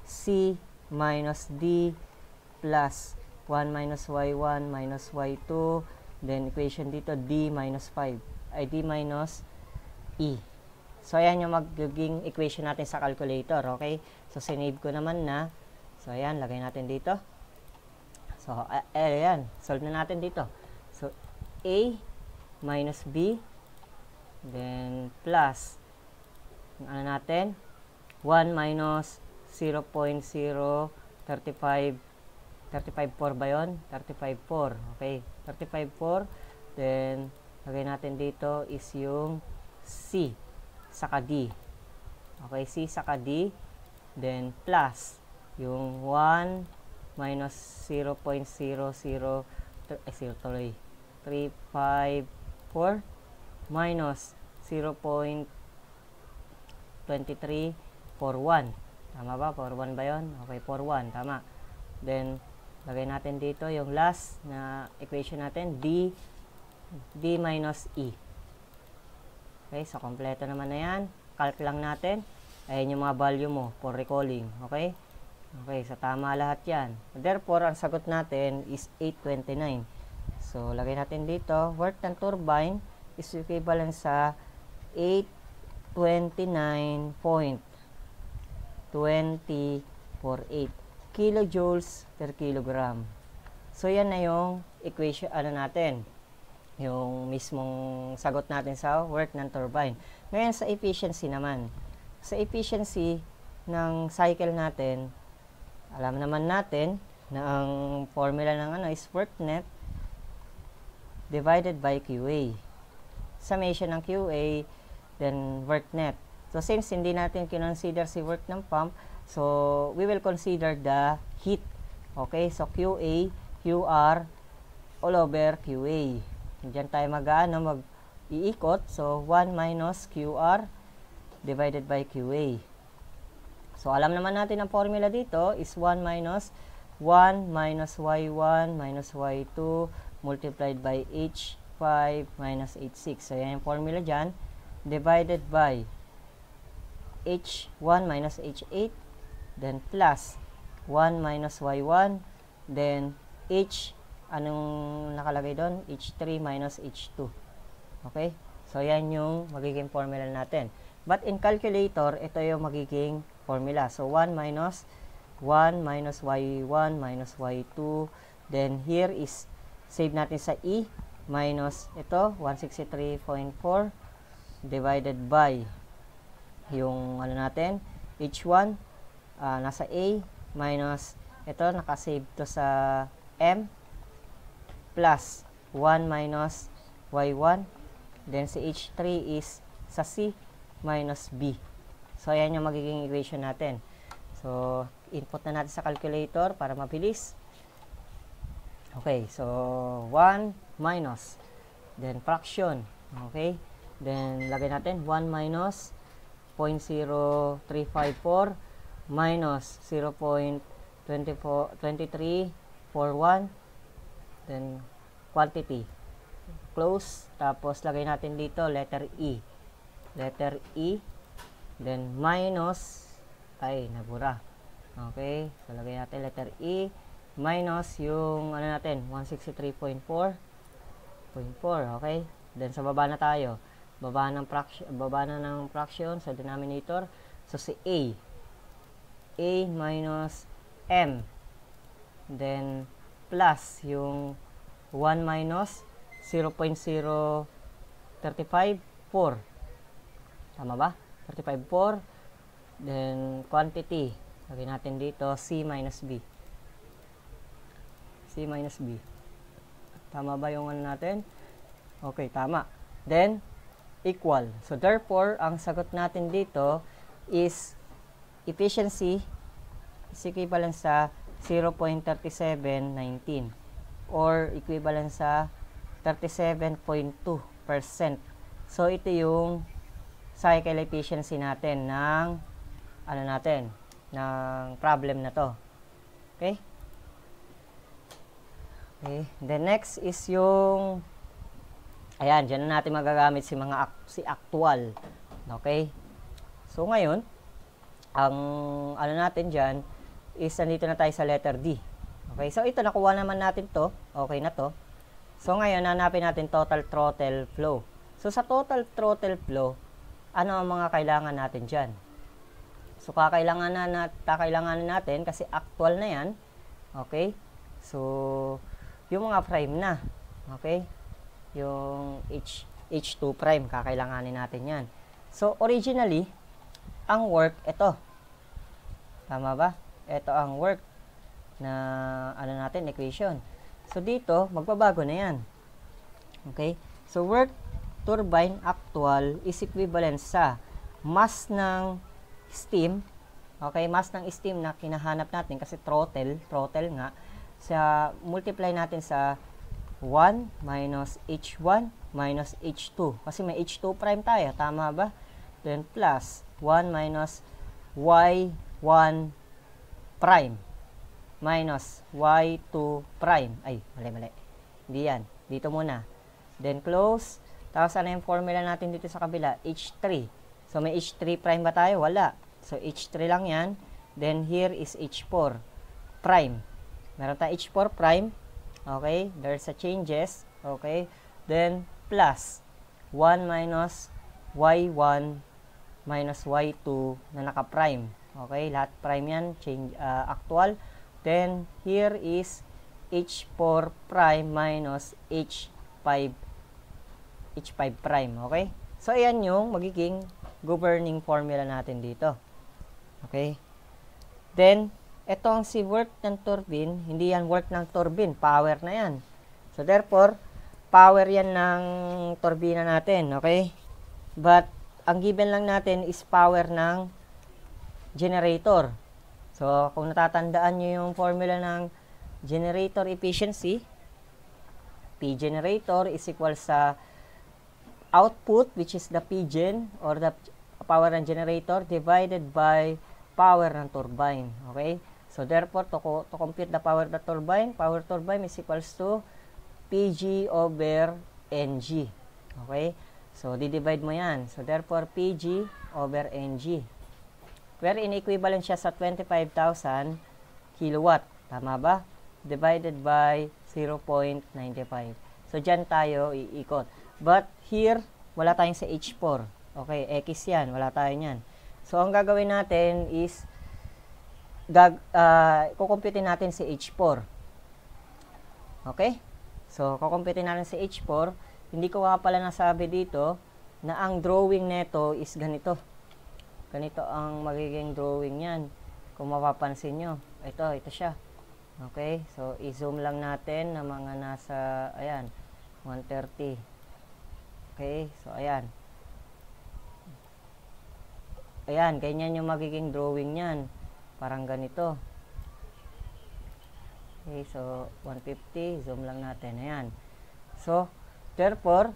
c minus d plus 1 minus y1 minus y2 then equation dito d minus 5 ay d minus e so ayan yung magiging equation natin sa calculator okay so sinave ko naman na so ayan lagay natin dito so eh, ayan solve na natin dito so a minus b then plus ano natin 1 minus 0.035 35.4 ba yun? 35.4 okay 35.4 then lagay natin dito is yung C saka D okay C saka D then plus yung 1 minus 0.003 eh, 0 tuloy 354 minus 0.2341 Tama ba? 4-1 ba yun? Okay, 4-1. Tama. Then, lagay natin dito yung last na equation natin, D, D minus E. Okay, so kompleto naman na yan. Calc lang natin. Ayan yung mga value mo for recalling. Okay? Okay, so tama lahat yan. Therefore, ang sagot natin is 829. So, lagay natin dito, work ng turbine is equivalent sa 829.5. 20.48 kilojoules per kilogram. So, yan na yung equation, ano natin, yung mismong sagot natin sa work ng turbine. Ngayon, sa efficiency naman. Sa efficiency ng cycle natin, alam naman natin na ang formula ng ano is work net divided by QA. Summation ng QA, then work net. So since hindi natin kinonsider si work ng pump, so we will consider the heat. Okay, so QA, QR, all over QA. Diyan tayo mag-ano, mag-iikot. So 1 minus QR divided by QA. So alam naman natin ang formula dito is 1 minus 1 minus y1 minus y2 multiplied by h5 minus h6. So yan yung formula dyan divided by h1 minus h8 then plus 1 minus y1 then h anong nakalagay doon h3 minus h2 okay so yan yung magiging formula natin but in calculator ito yung magiging formula so 1 minus 1 minus y1 minus y2 then here is save natin sa e minus ito 163.4 divided by yung ano natin, H1 uh, ah, nasa A minus ito nakasave to sa M plus 1 minus Y1 then si H3 is sa C minus B. So ayan yung magiging equation natin. So input na natin sa calculator para mabilis. Okay, so 1 minus then fraction. Okay? Then lagay natin 1 minus 0.0354 minus 0.2341 then quantity close tapos lagay natin dito letter E letter E then minus ay nabura okay so lagay natin letter E minus yung ano natin 163.4 0.4 okay then sa baba na tayo baba ng fraction, baba na ng fraction sa denominator. So, si A. A minus M. Then, plus yung 1 minus 0.035, 4. Tama ba? 35, 4. Then, quantity. lagi natin dito, C minus B. C minus B. Tama ba yung ano natin? Okay, tama. Then, equal. So therefore, ang sagot natin dito is efficiency is equivalent sa 0.3719 or equivalent sa 37.2%. So ito yung cycle efficiency natin ng ano natin ng problem na to. Okay? Okay, the next is yung Ayan, dyan na natin magagamit si mga si actual. Okay? So ngayon, ang ano natin diyan is nandito na tayo sa letter D. Okay? So ito nakuha naman natin 'to. Okay na 'to. So ngayon hanapin natin total throttle flow. So sa total throttle flow, ano ang mga kailangan natin diyan? So kakailangan na, na kakailangan natin kasi actual na 'yan. Okay? So yung mga frame na. Okay? yung H, H2 prime, kakailanganin natin yan. So, originally, ang work, ito. Tama ba? Ito ang work na, ano natin, equation. So, dito, magbabago na yan. Okay? So, work turbine actual is equivalent sa mass ng steam, okay, mass ng steam na kinahanap natin kasi throttle, throttle nga, sa multiply natin sa 1 minus h1 minus h2. Kasi may h2 prime tayo. Tama ba? Then plus 1 minus y1 prime minus y2 prime. Ay, mali, mali. Hindi yan. Dito muna. Then close. Tapos ano yung formula natin dito sa kabila? H3. So may H3 prime ba tayo? Wala. So H3 lang yan. Then here is H4 prime. Meron tayong H4 prime Okay? There's a changes. Okay? Then, plus 1 minus y1 minus y2 na naka-prime. Okay? Lahat prime yan. Change, uh, actual. Then, here is h4 prime minus h5 h5 prime. Okay? So, ayan yung magiging governing formula natin dito. Okay? Then, ito ang si work ng turbine, hindi yan work ng turbine, power na yan. So therefore, power yan ng turbina natin, okay? But ang given lang natin is power ng generator. So kung natatandaan nyo yung formula ng generator efficiency, P generator is equal sa output which is the P gen, or the power ng generator divided by power ng turbine. Okay? So therefore, to, to compute the power of the turbine, power turbine is equals to PG over NG. Okay? So, di-divide mo yan. So, therefore, PG over NG. Where in equivalent siya sa 25,000 kilowatt. Tama ba? Divided by 0.95. So, dyan tayo iikot. But, here, wala tayong sa H4. Okay, X yan. Wala tayo yan. So, ang gagawin natin is gag, uh, ah, kukumputin natin si H4. Okay? So, kukumputin natin si H4. Hindi ko nga pala nasabi dito na ang drawing nito is ganito. Ganito ang magiging drawing niyan. Kung mapapansin niyo, Ito, ito siya. Okay? So, i-zoom lang natin na mga nasa, ayan, 130. Okay? So, ayan. Ayan, ganyan yung magiging drawing niyan parang ganito okay so 150 zoom lang natin ayan so therefore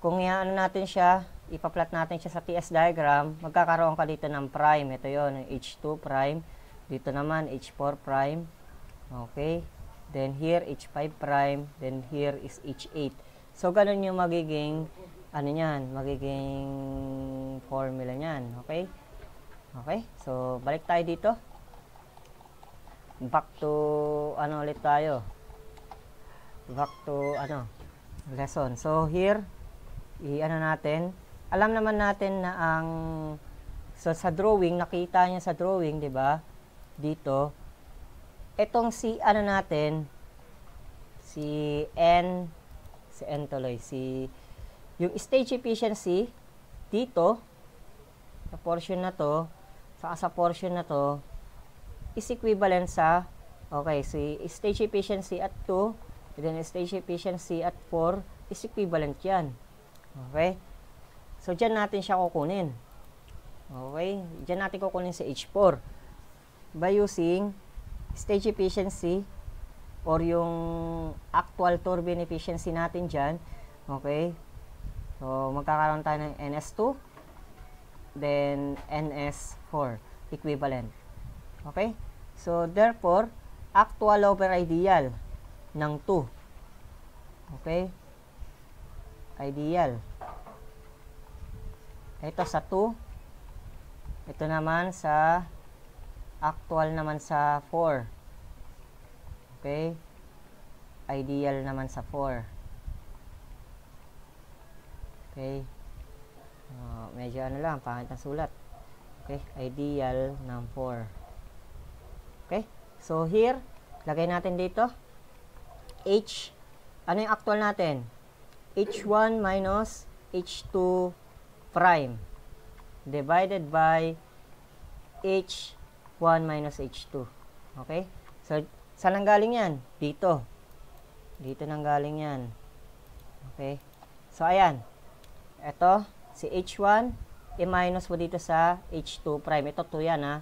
kung iyaano natin siya ipa natin siya sa TS diagram magkakaroon ka dito ng prime ito yon H2 prime dito naman H4 prime okay then here H5 prime then here is H8 so ganun yung magiging ano niyan magiging formula niyan okay okay so balik tayo dito back to ano ulit tayo back to ano lesson so here i-ano natin alam naman natin na ang so sa drawing nakita niya sa drawing di ba dito etong si ano natin si n si n tuloy si yung stage efficiency dito sa portion na to sa sa portion na to is equivalent sa okay, si stage efficiency at 2 then stage efficiency at 4 is equivalent yan. Okay? So, dyan natin siya kukunin. Okay? Dyan natin kukunin sa H4 by using stage efficiency or yung actual turbine efficiency natin dyan. Okay? So, magkakaroon tayo ng NS2 then NS4 equivalent. Okay? So, therefore, actual over ideal ng 2. Okay? Ideal. Ito sa 2. Ito naman sa actual naman sa 4. Okay? Ideal naman sa 4. Okay? Uh, medyo ano lang, pangit na sulat. Okay? Ideal ng 4. So, here, lagay natin dito. H, ano yung actual natin? H1 minus H2 prime divided by H1 minus H2. Okay? So, saan ang galing yan? Dito. Dito nang galing yan. Okay? So, ayan. Ito, si H1, i-minus mo dito sa H2 prime. Ito, 2 yan, ha?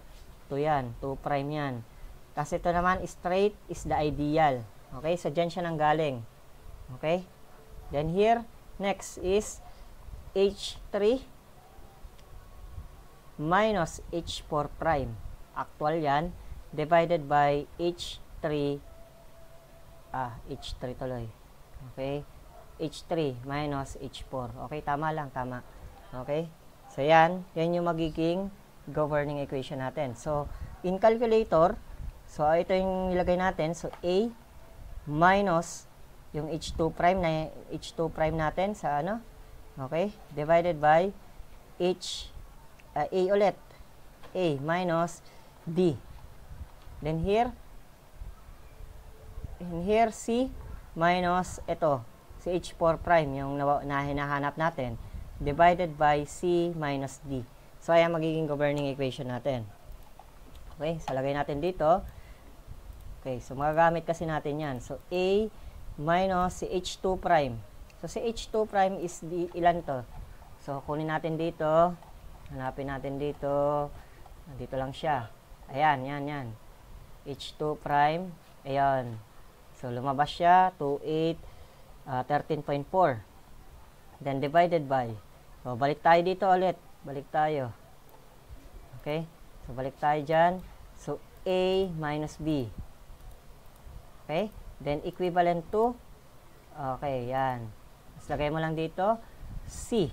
2 yan. 2 prime yan. Kasi ito naman, straight is the ideal. Okay? So, dyan siya nang galing. Okay? Then here, next is H3 minus H4 prime. Actual yan. Divided by H3 ah, H3 tuloy. Okay? H3 minus H4. Okay? Tama lang. Tama. Okay? So, yan. Yan yung magiging governing equation natin. So, in calculator, So, ito yung ilagay natin. So, A minus yung H2 prime na H2 prime natin sa ano? Okay? Divided by H uh, A ulit. A minus B. Then here in here C minus ito. Si H4 prime yung na, hinahanap natin divided by C minus D. So, ayan magiging governing equation natin. Okay? So, lagay natin dito. Okay, so magagamit kasi natin yan. So, A minus si H2 prime. So, si H2 prime is di, ilan to? So, kunin natin dito. Hanapin natin dito. Dito lang siya. Ayan, yan, yan. H2 prime. Ayan. So, lumabas siya. 28, uh, 13.4. Then, divided by. So, balik tayo dito ulit. Balik tayo. Okay? So, balik tayo dyan. So, A minus B. Okay? Then, equivalent to, okay, yan. Tapos, lagay mo lang dito, C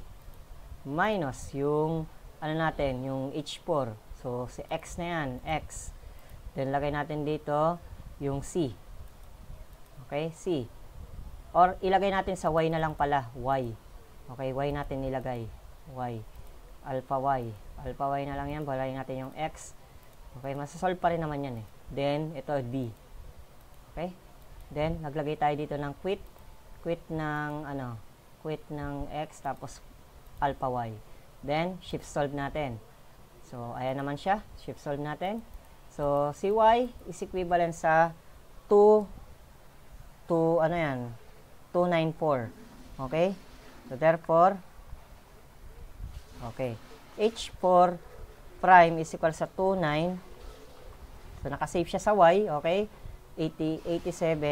minus yung, ano natin, yung H4. So, si X na yan, X. Then, lagay natin dito yung C. Okay, C. Or, ilagay natin sa Y na lang pala, Y. Okay, Y natin nilagay, Y. Alpha Y. Alpha Y na lang yan, balay natin yung X. Okay, masasolve pa rin naman yan eh. Then, ito, D. Okay? Then, naglagay tayo dito ng quit. Quit ng, ano, quit ng x, tapos alpha y. Then, shift solve natin. So, ayan naman siya. Shift solve natin. So, si y is equivalent sa 2, 2, ano yan, 294. Okay? So, therefore, okay, h4 prime is equal sa 29. So, naka-save siya sa y, okay? 80, 87,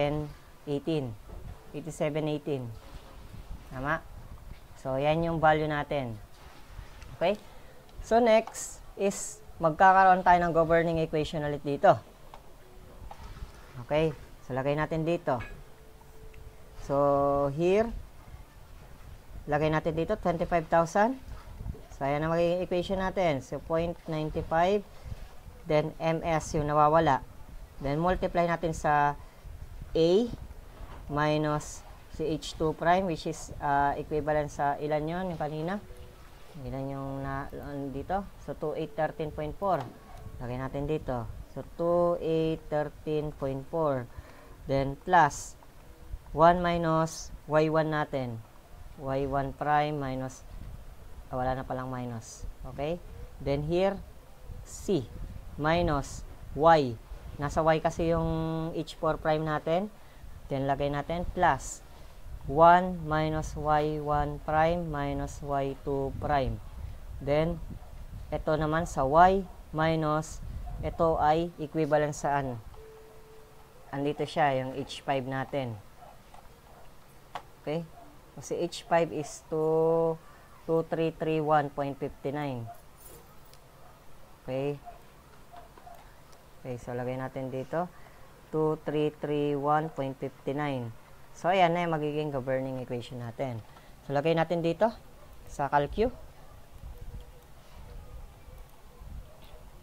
Tama? So, yan yung value natin. Okay? So, next is magkakaroon tayo ng governing equation ulit dito. Okay? So, lagay natin dito. So, here, lagay natin dito, 25,000. So, ayan ang magiging equation natin. So, 0.95, then MS yung nawawala. Then, multiply natin sa A minus si H2 prime which is uh, equivalent sa ilan yon yung kanina? Ilan yung na, ano, dito? So, 2813.4. Lagay natin dito. So, 2813.4. Then, plus 1 minus y1 natin. y1 prime minus oh, wala na palang minus. Okay? Then, here, c minus y Nasa y kasi yung H4 prime natin. Then, lagay natin plus 1 minus y1 prime minus y2 prime. Then, ito naman sa y minus ito ay equivalent saan Andito siya, yung H5 natin. Okay? Kasi H5 is 2, 2331.59. Okay? Okay, so lagay natin dito 2331.59. So ayan na yung magiging governing equation natin. So lagay natin dito sa calcu.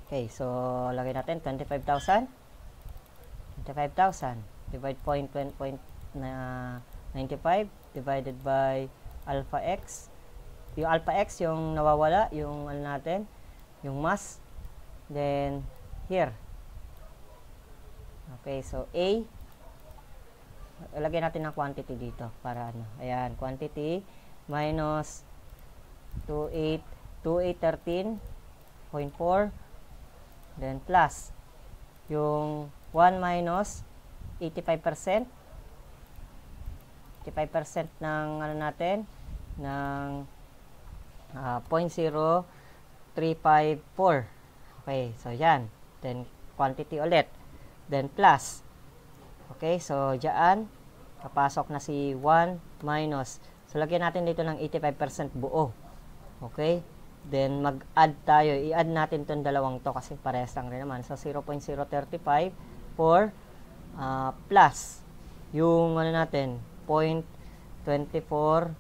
Okay, so lagay natin 25,000. 25,000 divide point, point, na 95 divided by alpha x. Yung alpha x yung nawawala, yung ano natin, yung mass. Then here Okay, so A. Lagyan natin ng quantity dito para ano. Ayan, quantity minus 28, 2813.4 then plus yung 1 minus 85% 85% ng ano natin ng uh, ah, 0.0354 okay so yan then quantity ulit then plus. Okay, so dyan, papasok na si 1 minus. So, lagyan natin dito ng 85% buo. Okay, then mag-add tayo. I-add natin itong dalawang to kasi parehas lang rin naman. So, 0.035 for uh, plus yung ano natin, 0.24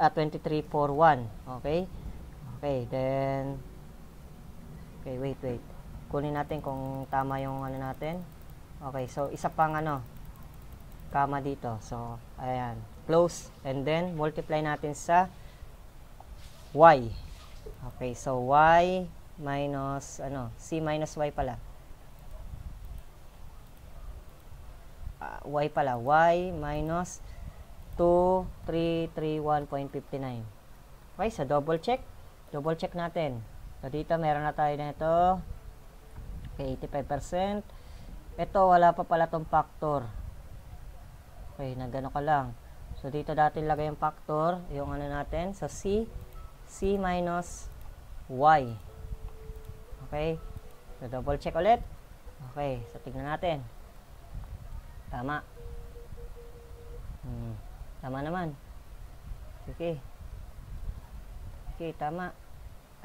uh, 2341. Okay? Okay, then Okay, wait, wait kunin natin kung tama yung ano natin. Okay, so isa pang ano, kama dito. So, ayan, close and then multiply natin sa y. Okay, so y minus, ano, c minus y pala. Uh, y pala, y minus 2331.59. Okay, so double check. Double check natin. So, dito meron na tayo na ito. Okay, 85%. Ito, wala pa pala tong factor. Okay, na gano'n ka lang. So, dito dati lagay yung factor, yung ano natin, sa so, C, C minus Y. Okay, so double check ulit. Okay, so tignan natin. Tama. Hmm, tama naman. Okay. Okay, tama.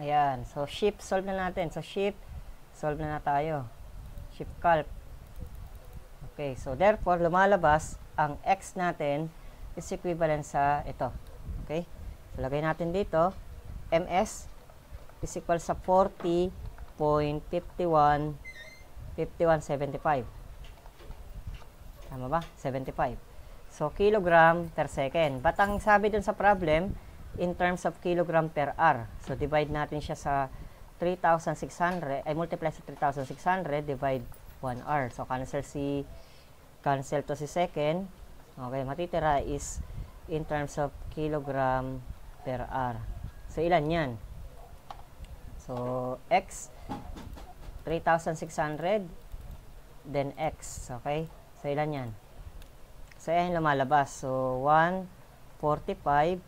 Ayan. So, shift solve na natin. So, shift solve na, na tayo. Shift calc. Okay, so therefore, lumalabas ang x natin is equivalent sa ito. Okay? So, lagay natin dito, ms is equal sa 40.51 51.75. Tama ba? 75. So, kilogram per second. Batang sabi dun sa problem, in terms of kilogram per hour. So, divide natin siya sa 3,600, I multiply sa 3,600, divide 1 hour. So, cancel si, cancel to si second. Okay, matitira is in terms of kilogram per hour. So, ilan yan? So, x, 3,600, then x, okay? So, ilan yan? So, ayan lumalabas. So, 145,800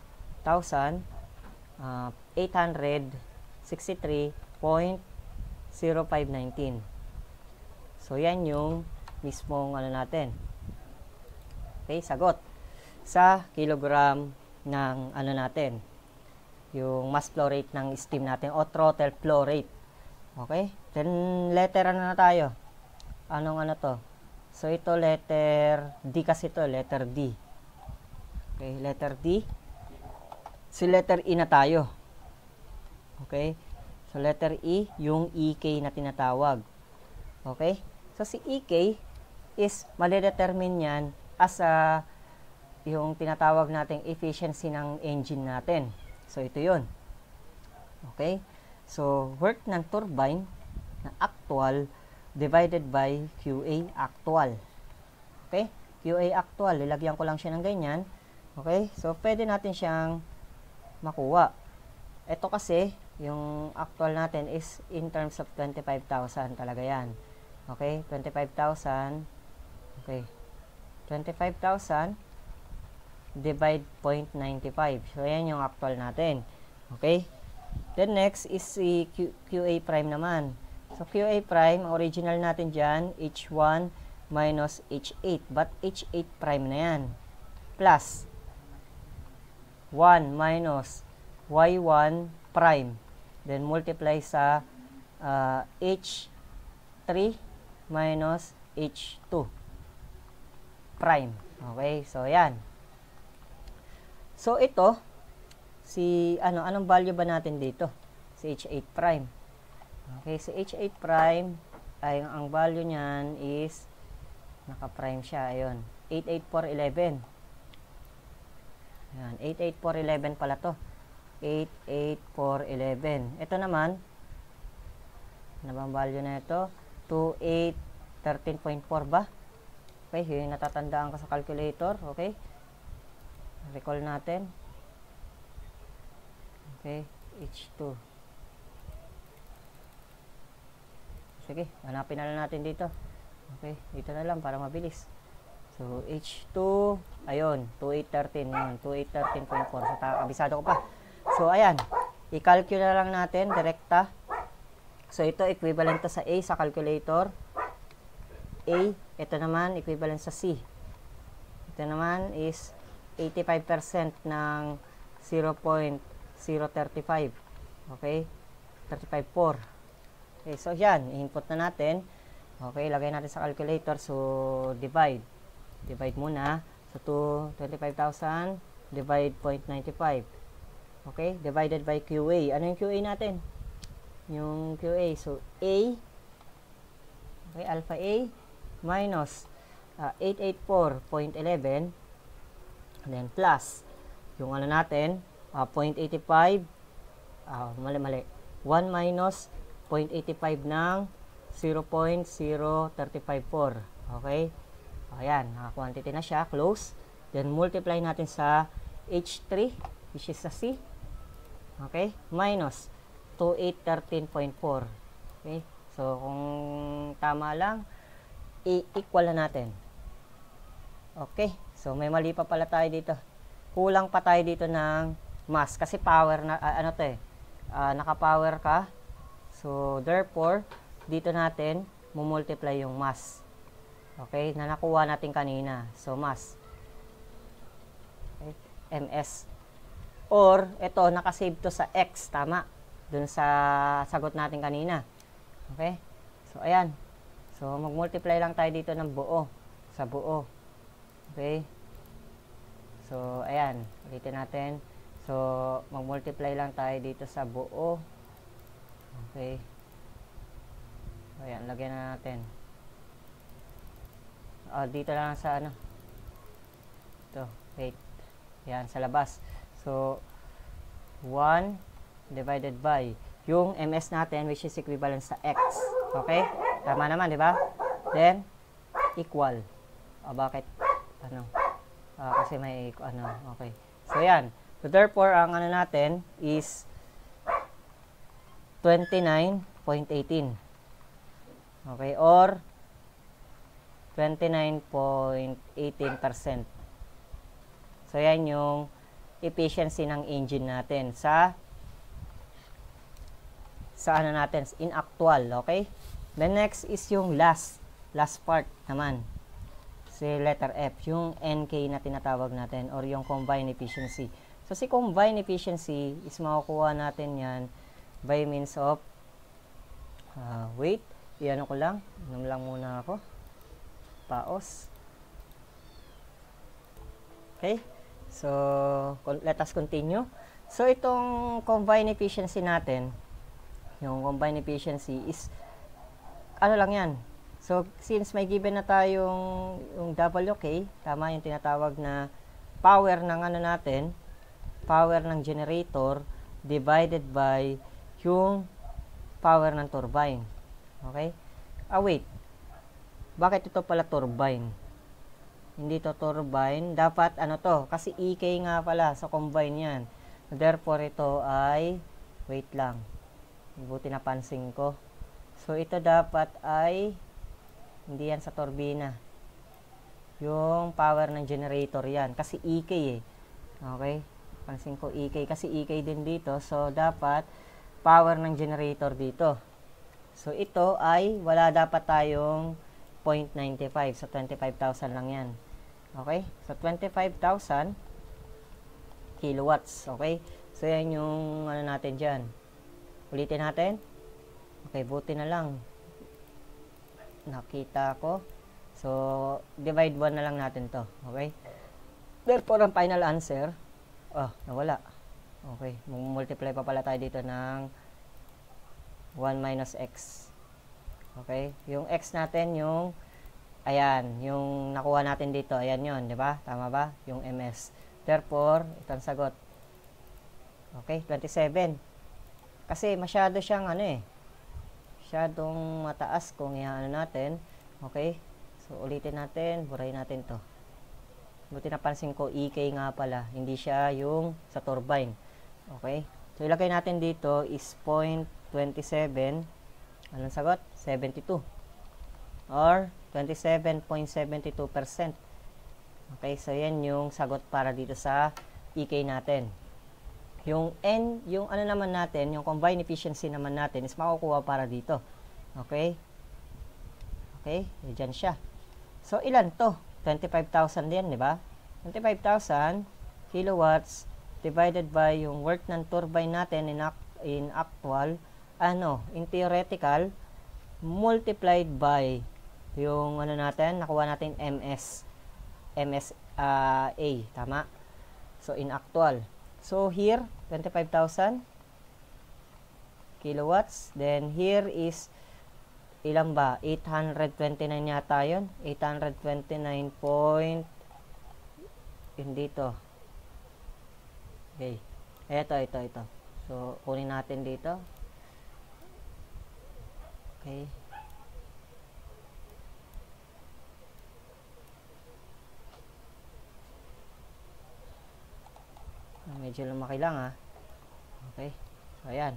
63.0519. So, yan yung mismong ano natin. Okay, sagot. Sa kilogram ng ano natin. Yung mass flow rate ng steam natin o throttle flow rate. Okay? Then, letter ano na tayo? Anong ano to? So, ito letter D kasi to letter D. Okay, letter D. Si letter E na tayo. Okay? So, letter E, yung EK na tinatawag. Okay? So, si EK is malidetermine yan as a yung tinatawag nating efficiency ng engine natin. So, ito yon Okay? So, work ng turbine na actual divided by QA actual. Okay? QA actual, lilagyan ko lang siya ng ganyan. Okay? So, pwede natin siyang makuha. Ito kasi, yung actual natin is in terms of 25,000 talaga yan. Okay? 25,000. Okay. 25,000 divide 0.95. So, ayan yung actual natin. Okay? Then, next is si Q QA prime naman. So, QA prime, original natin dyan, H1 minus H8. But, H8 prime na yan. Plus, 1 minus Y1 prime Then multiply sa uh, H3 minus H2 prime. Okay, so yan. So ito, si ano, anong value ba natin dito? Si H8 prime. Okay, si H8 prime, ay ang value niyan is, naka-prime siya, ayun, 88411. Ayan, 88411 pala to. 8, 11. Ito naman, nabang ano value na ito? 2, 13.4 ba? Okay, yun natatandaan ko sa calculator. Okay. Recall natin. Okay, H2. Sige, hanapin na lang natin dito. Okay, dito na lang para mabilis. So, H2, ayun, 2813 yun, 2813.4. So, kabisado ko pa. So, ayan. I-calculate lang natin, direkta. So, ito equivalent sa A sa calculator. A, ito naman equivalent sa C. Ito naman is 85% ng 0.035. Okay? 35.4. Okay, so ayan. i Input na natin. Okay, lagay natin sa calculator. So, divide. Divide muna. So, 25,000 divide 0.95. Okay? Divided by QA. Ano yung QA natin? Yung QA. So, A. Okay, alpha A minus uh, 884.11 and then plus yung ano natin, uh, 0.85 uh, mali mali 1 minus 0.85 ng 0.0354 okay ayan uh, quantity na siya close then multiply natin sa H3 which is sa C Okay? Minus 2813.4. Okay? So, kung tama lang, i-equal na natin. Okay? So, may mali pa pala tayo dito. Kulang pa tayo dito ng mass. Kasi power na, uh, ano to eh, uh, naka-power ka. So, therefore, dito natin, mumultiply yung mass. Okay? Na nakuha natin kanina. So, mass. Okay? MS. Or, ito, nakasave to sa X. Tama. Dun sa sagot natin kanina. Okay? So, ayan. So, mag-multiply lang tayo dito ng buo. Sa buo. Okay? So, ayan. Ulitin natin. So, mag-multiply lang tayo dito sa buo. Okay? So, ayan. Lagyan na natin. Oh, dito lang sa ano. Ito. Wait. Ayan, sa labas. So, 1 divided by yung ms natin which is equivalent sa x. Okay? Tama naman, di ba? Then, equal. O, bakit? Ano? Uh, kasi may, ano, okay. So, yan. So, therefore, ang ano natin is 29.18. Okay? Or, 29.18%. So, yan yung efficiency ng engine natin sa sa ano natin, in actual, okay? The next is yung last, last part naman. Si letter F, yung NK na tinatawag natin or yung combined efficiency. So, si combined efficiency is makukuha natin yan by means of uh, ah, wait Iyan ko lang. Inom lang muna ako. Paos. Okay? So, let us continue. So, itong combined efficiency natin, yung combined efficiency is, ano lang yan. So, since may given na tayong yung WK, tama yung tinatawag na power ng ano natin, power ng generator divided by yung power ng turbine. Okay? Ah, wait. Bakit ito pala turbine? hindi to turbine. Dapat ano to, kasi EK nga pala sa so combine yan. Therefore, ito ay, wait lang, buti napansin ko. So, ito dapat ay, hindi yan sa turbina. Yung power ng generator yan, kasi EK eh. Okay, pansin ko EK, kasi EK din dito. So, dapat power ng generator dito. So, ito ay, wala dapat tayong 0.95, so 25,000 lang yan. Okay? So, 25,000 kilowatts. Okay? So, yan yung ano natin dyan. Ulitin natin. Okay, buti na lang. Nakita ko. So, divide 1 na lang natin to. Okay? Therefore, ang final answer, oh, nawala. Okay, multiply pa pala tayo dito ng 1 minus x. Okay? Yung x natin, yung Ayan, yung nakuha natin dito, ayan yon di ba? Tama ba? Yung MS. Therefore, ito sagot. Okay, 27. Kasi masyado siyang ano eh. Masyadong mataas kung iyaano natin. Okay? So, ulitin natin. Buray natin to. Buti napansin ko, EK nga pala. Hindi siya yung sa turbine. Okay? So, ilagay natin dito is 0.27. Anong sagot? 72. Or 27.72%. Okay, so yan yung sagot para dito sa EK natin. Yung N, yung ano naman natin, yung combined efficiency naman natin is makukuha para dito. Okay? Okay, e, siya. So, ilan to? 25,000 din, di ba? 25,000 kilowatts divided by yung work ng turbine natin in, act in actual, ano, in theoretical, multiplied by yung ano natin, nakuha natin MS. MS uh, ah, A, tama? So, in actual. So, here, 25,000 kilowatts. Then, here is, ilan ba? 829 yata 'yon. 829 point, yun dito. Okay. Ito, ito, ito. So, kunin natin dito. Okay. medyo lumaki lang ha ah. okay so ayan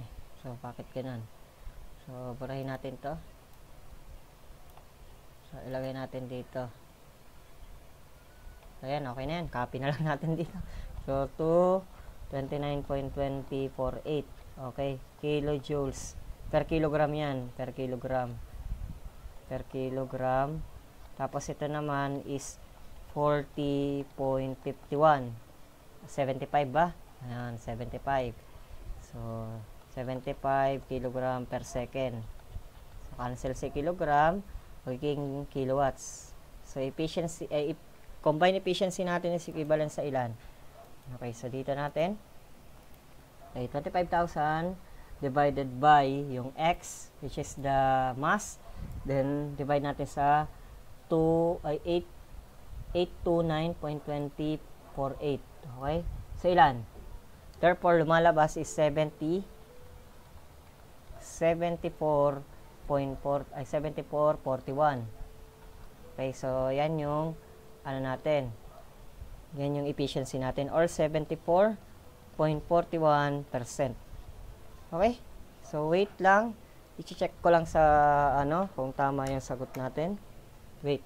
eh, so bakit ganun so burahin natin to so ilagay natin dito so ayan okay na yan copy na lang *laughs* natin dito so 2 29.248 okay kilojoules per kilogram yan per kilogram per kilogram tapos ito naman is 40.51. 75 ba? Ayan, 75. So, 75 kg per second. So, cancel si kilogram, magiging kilowatts. So, efficiency, eh, combined efficiency natin is equivalent sa ilan? Okay, so dito natin. Okay, 25,000 divided by yung x, which is the mass. Then, divide natin sa to ay 829.20 Okay? So, ilan? Therefore, lumalabas is 70 74.4 ay 74.41. Okay, so yan yung ano natin. Yan yung efficiency natin or 74.41%. Okay? So wait lang, i-check ko lang sa ano kung tama yung sagot natin. Wait.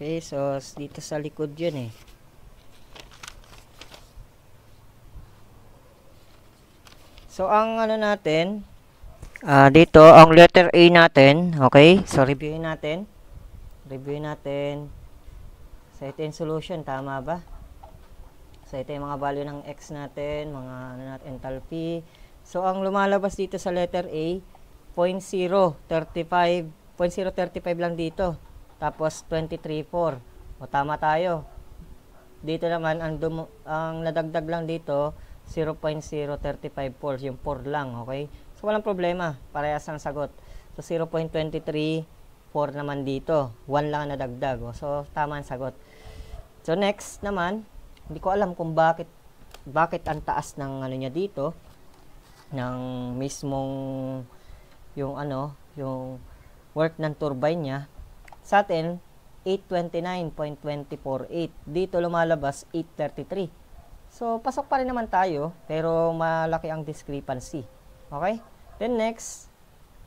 Okay, so dito sa likod yun eh. So ang ano natin, uh, dito ang letter A natin, okay? So reviewin natin. Review natin. Sa ito yung solution, tama ba? So, ito yung mga value ng x natin, mga ano natin, enthalpy. So, ang lumalabas dito sa letter A, 0.035, 0.035 lang dito. Tapos, 23.4. O, tama tayo. Dito naman, ang, dum ang nadagdag lang dito, 0.0354, yung 4 lang, okay? So, walang problema. Parehas ang sagot. So, 0.23 4 naman dito. 1 lang na dagdag. Oh, so, tama ang sagot. So, next naman, hindi ko alam kung bakit bakit ang taas ng ano niya dito ng mismong yung ano, yung work ng turbine niya. Sa atin, 829.248. Dito lumalabas 833. So, pasok pa rin naman tayo, pero malaki ang discrepancy. Okay? Then next,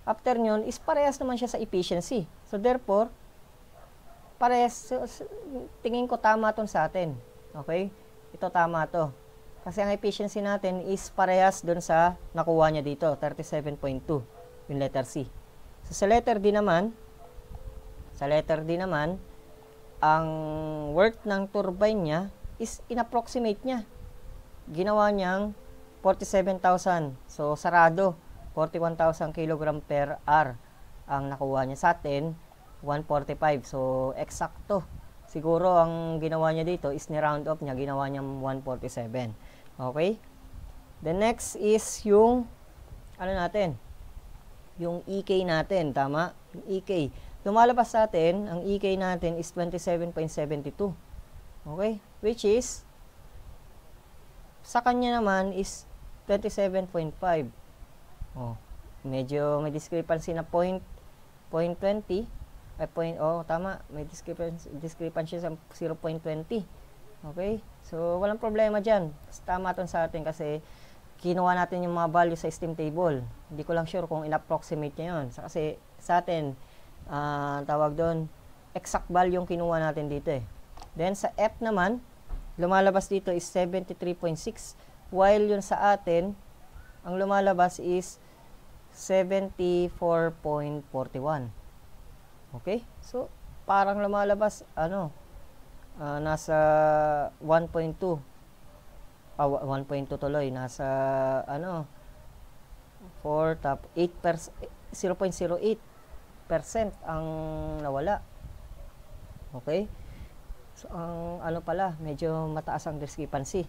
after nyon is parehas naman siya sa efficiency. So therefore, parehas, tingin ko tama itong sa atin. Okay? Ito tama to. Kasi ang efficiency natin is parehas dun sa nakuha niya dito, 37.2, yung letter C. So sa letter D naman, sa letter D naman, ang work ng turbine niya is inapproximate niya. Ginawa niyang 47,000. So sarado. 41,000 kg per hour ang nakuha niya sa atin, 145. So, eksakto. Siguro ang ginawa niya dito is ni-round off niya, ginawa niya 147. Okay? The next is yung, ano natin? Yung EK natin, tama? Yung EK. Lumalabas sa atin, ang EK natin is 27.72. Okay? Which is, sa kanya naman is 27.5. Oh. Medyo may discrepancy na point, point 20. Ay, point, oh, tama. May discrepancy, discrepancy sa 0.20. Okay? So, walang problema dyan. Tama ito sa atin kasi kinuha natin yung mga value sa steam table. Hindi ko lang sure kung in-approximate niya yun. kasi sa atin, uh, tawag doon, exact value yung kinuha natin dito eh. Then, sa F naman, lumalabas dito is 73.6 while yun sa atin, ang lumalabas is 74.41. Okay? So, parang lumalabas, ano, uh, nasa 1.2. Ah, uh, 1.2 tuloy. Nasa, ano, 4 top 8 0.08% ang nawala. Okay? So, ang ano pala, medyo mataas ang discrepancy.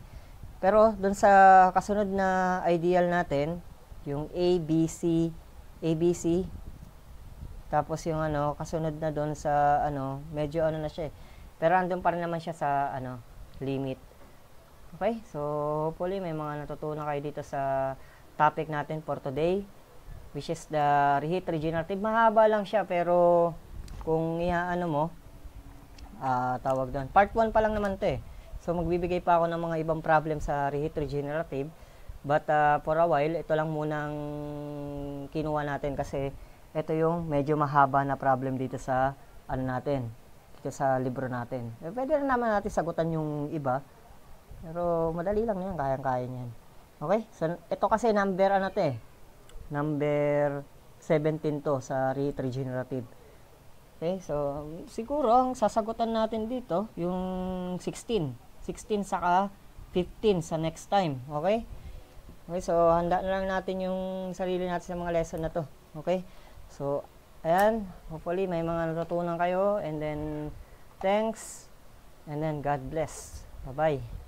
Pero, dun sa kasunod na ideal natin, yung ABC ABC Tapos yung ano, kasunod na doon sa ano, medyo ano na siya eh. Pero andun pa rin naman siya sa ano, limit. Okay? So, hopefully may mga natutunan kayo dito sa topic natin for today which is the reheat regenerative. Mahaba lang siya pero kung iaano mo uh, tawag doon. Part 1 pa lang naman 'to eh. So magbibigay pa ako ng mga ibang problem sa reheat regenerative But uh, for a while, ito lang muna ang kinuha natin kasi ito yung medyo mahaba na problem dito sa ano natin, dito sa libro natin. Eh, pwede rin naman natin sagutan yung iba. Pero madali lang yan, kayang-kaya niyan. Okay? So, ito kasi number ano to eh. Number 17 to sa regenerative. Okay? So, siguro ang sasagutan natin dito yung 16. 16 saka 15 sa next time. Okay? Okay, so handa na lang natin yung sarili natin sa mga lesson na to. Okay? So, ayan. Hopefully, may mga natutunan kayo. And then, thanks. And then, God bless. Bye-bye.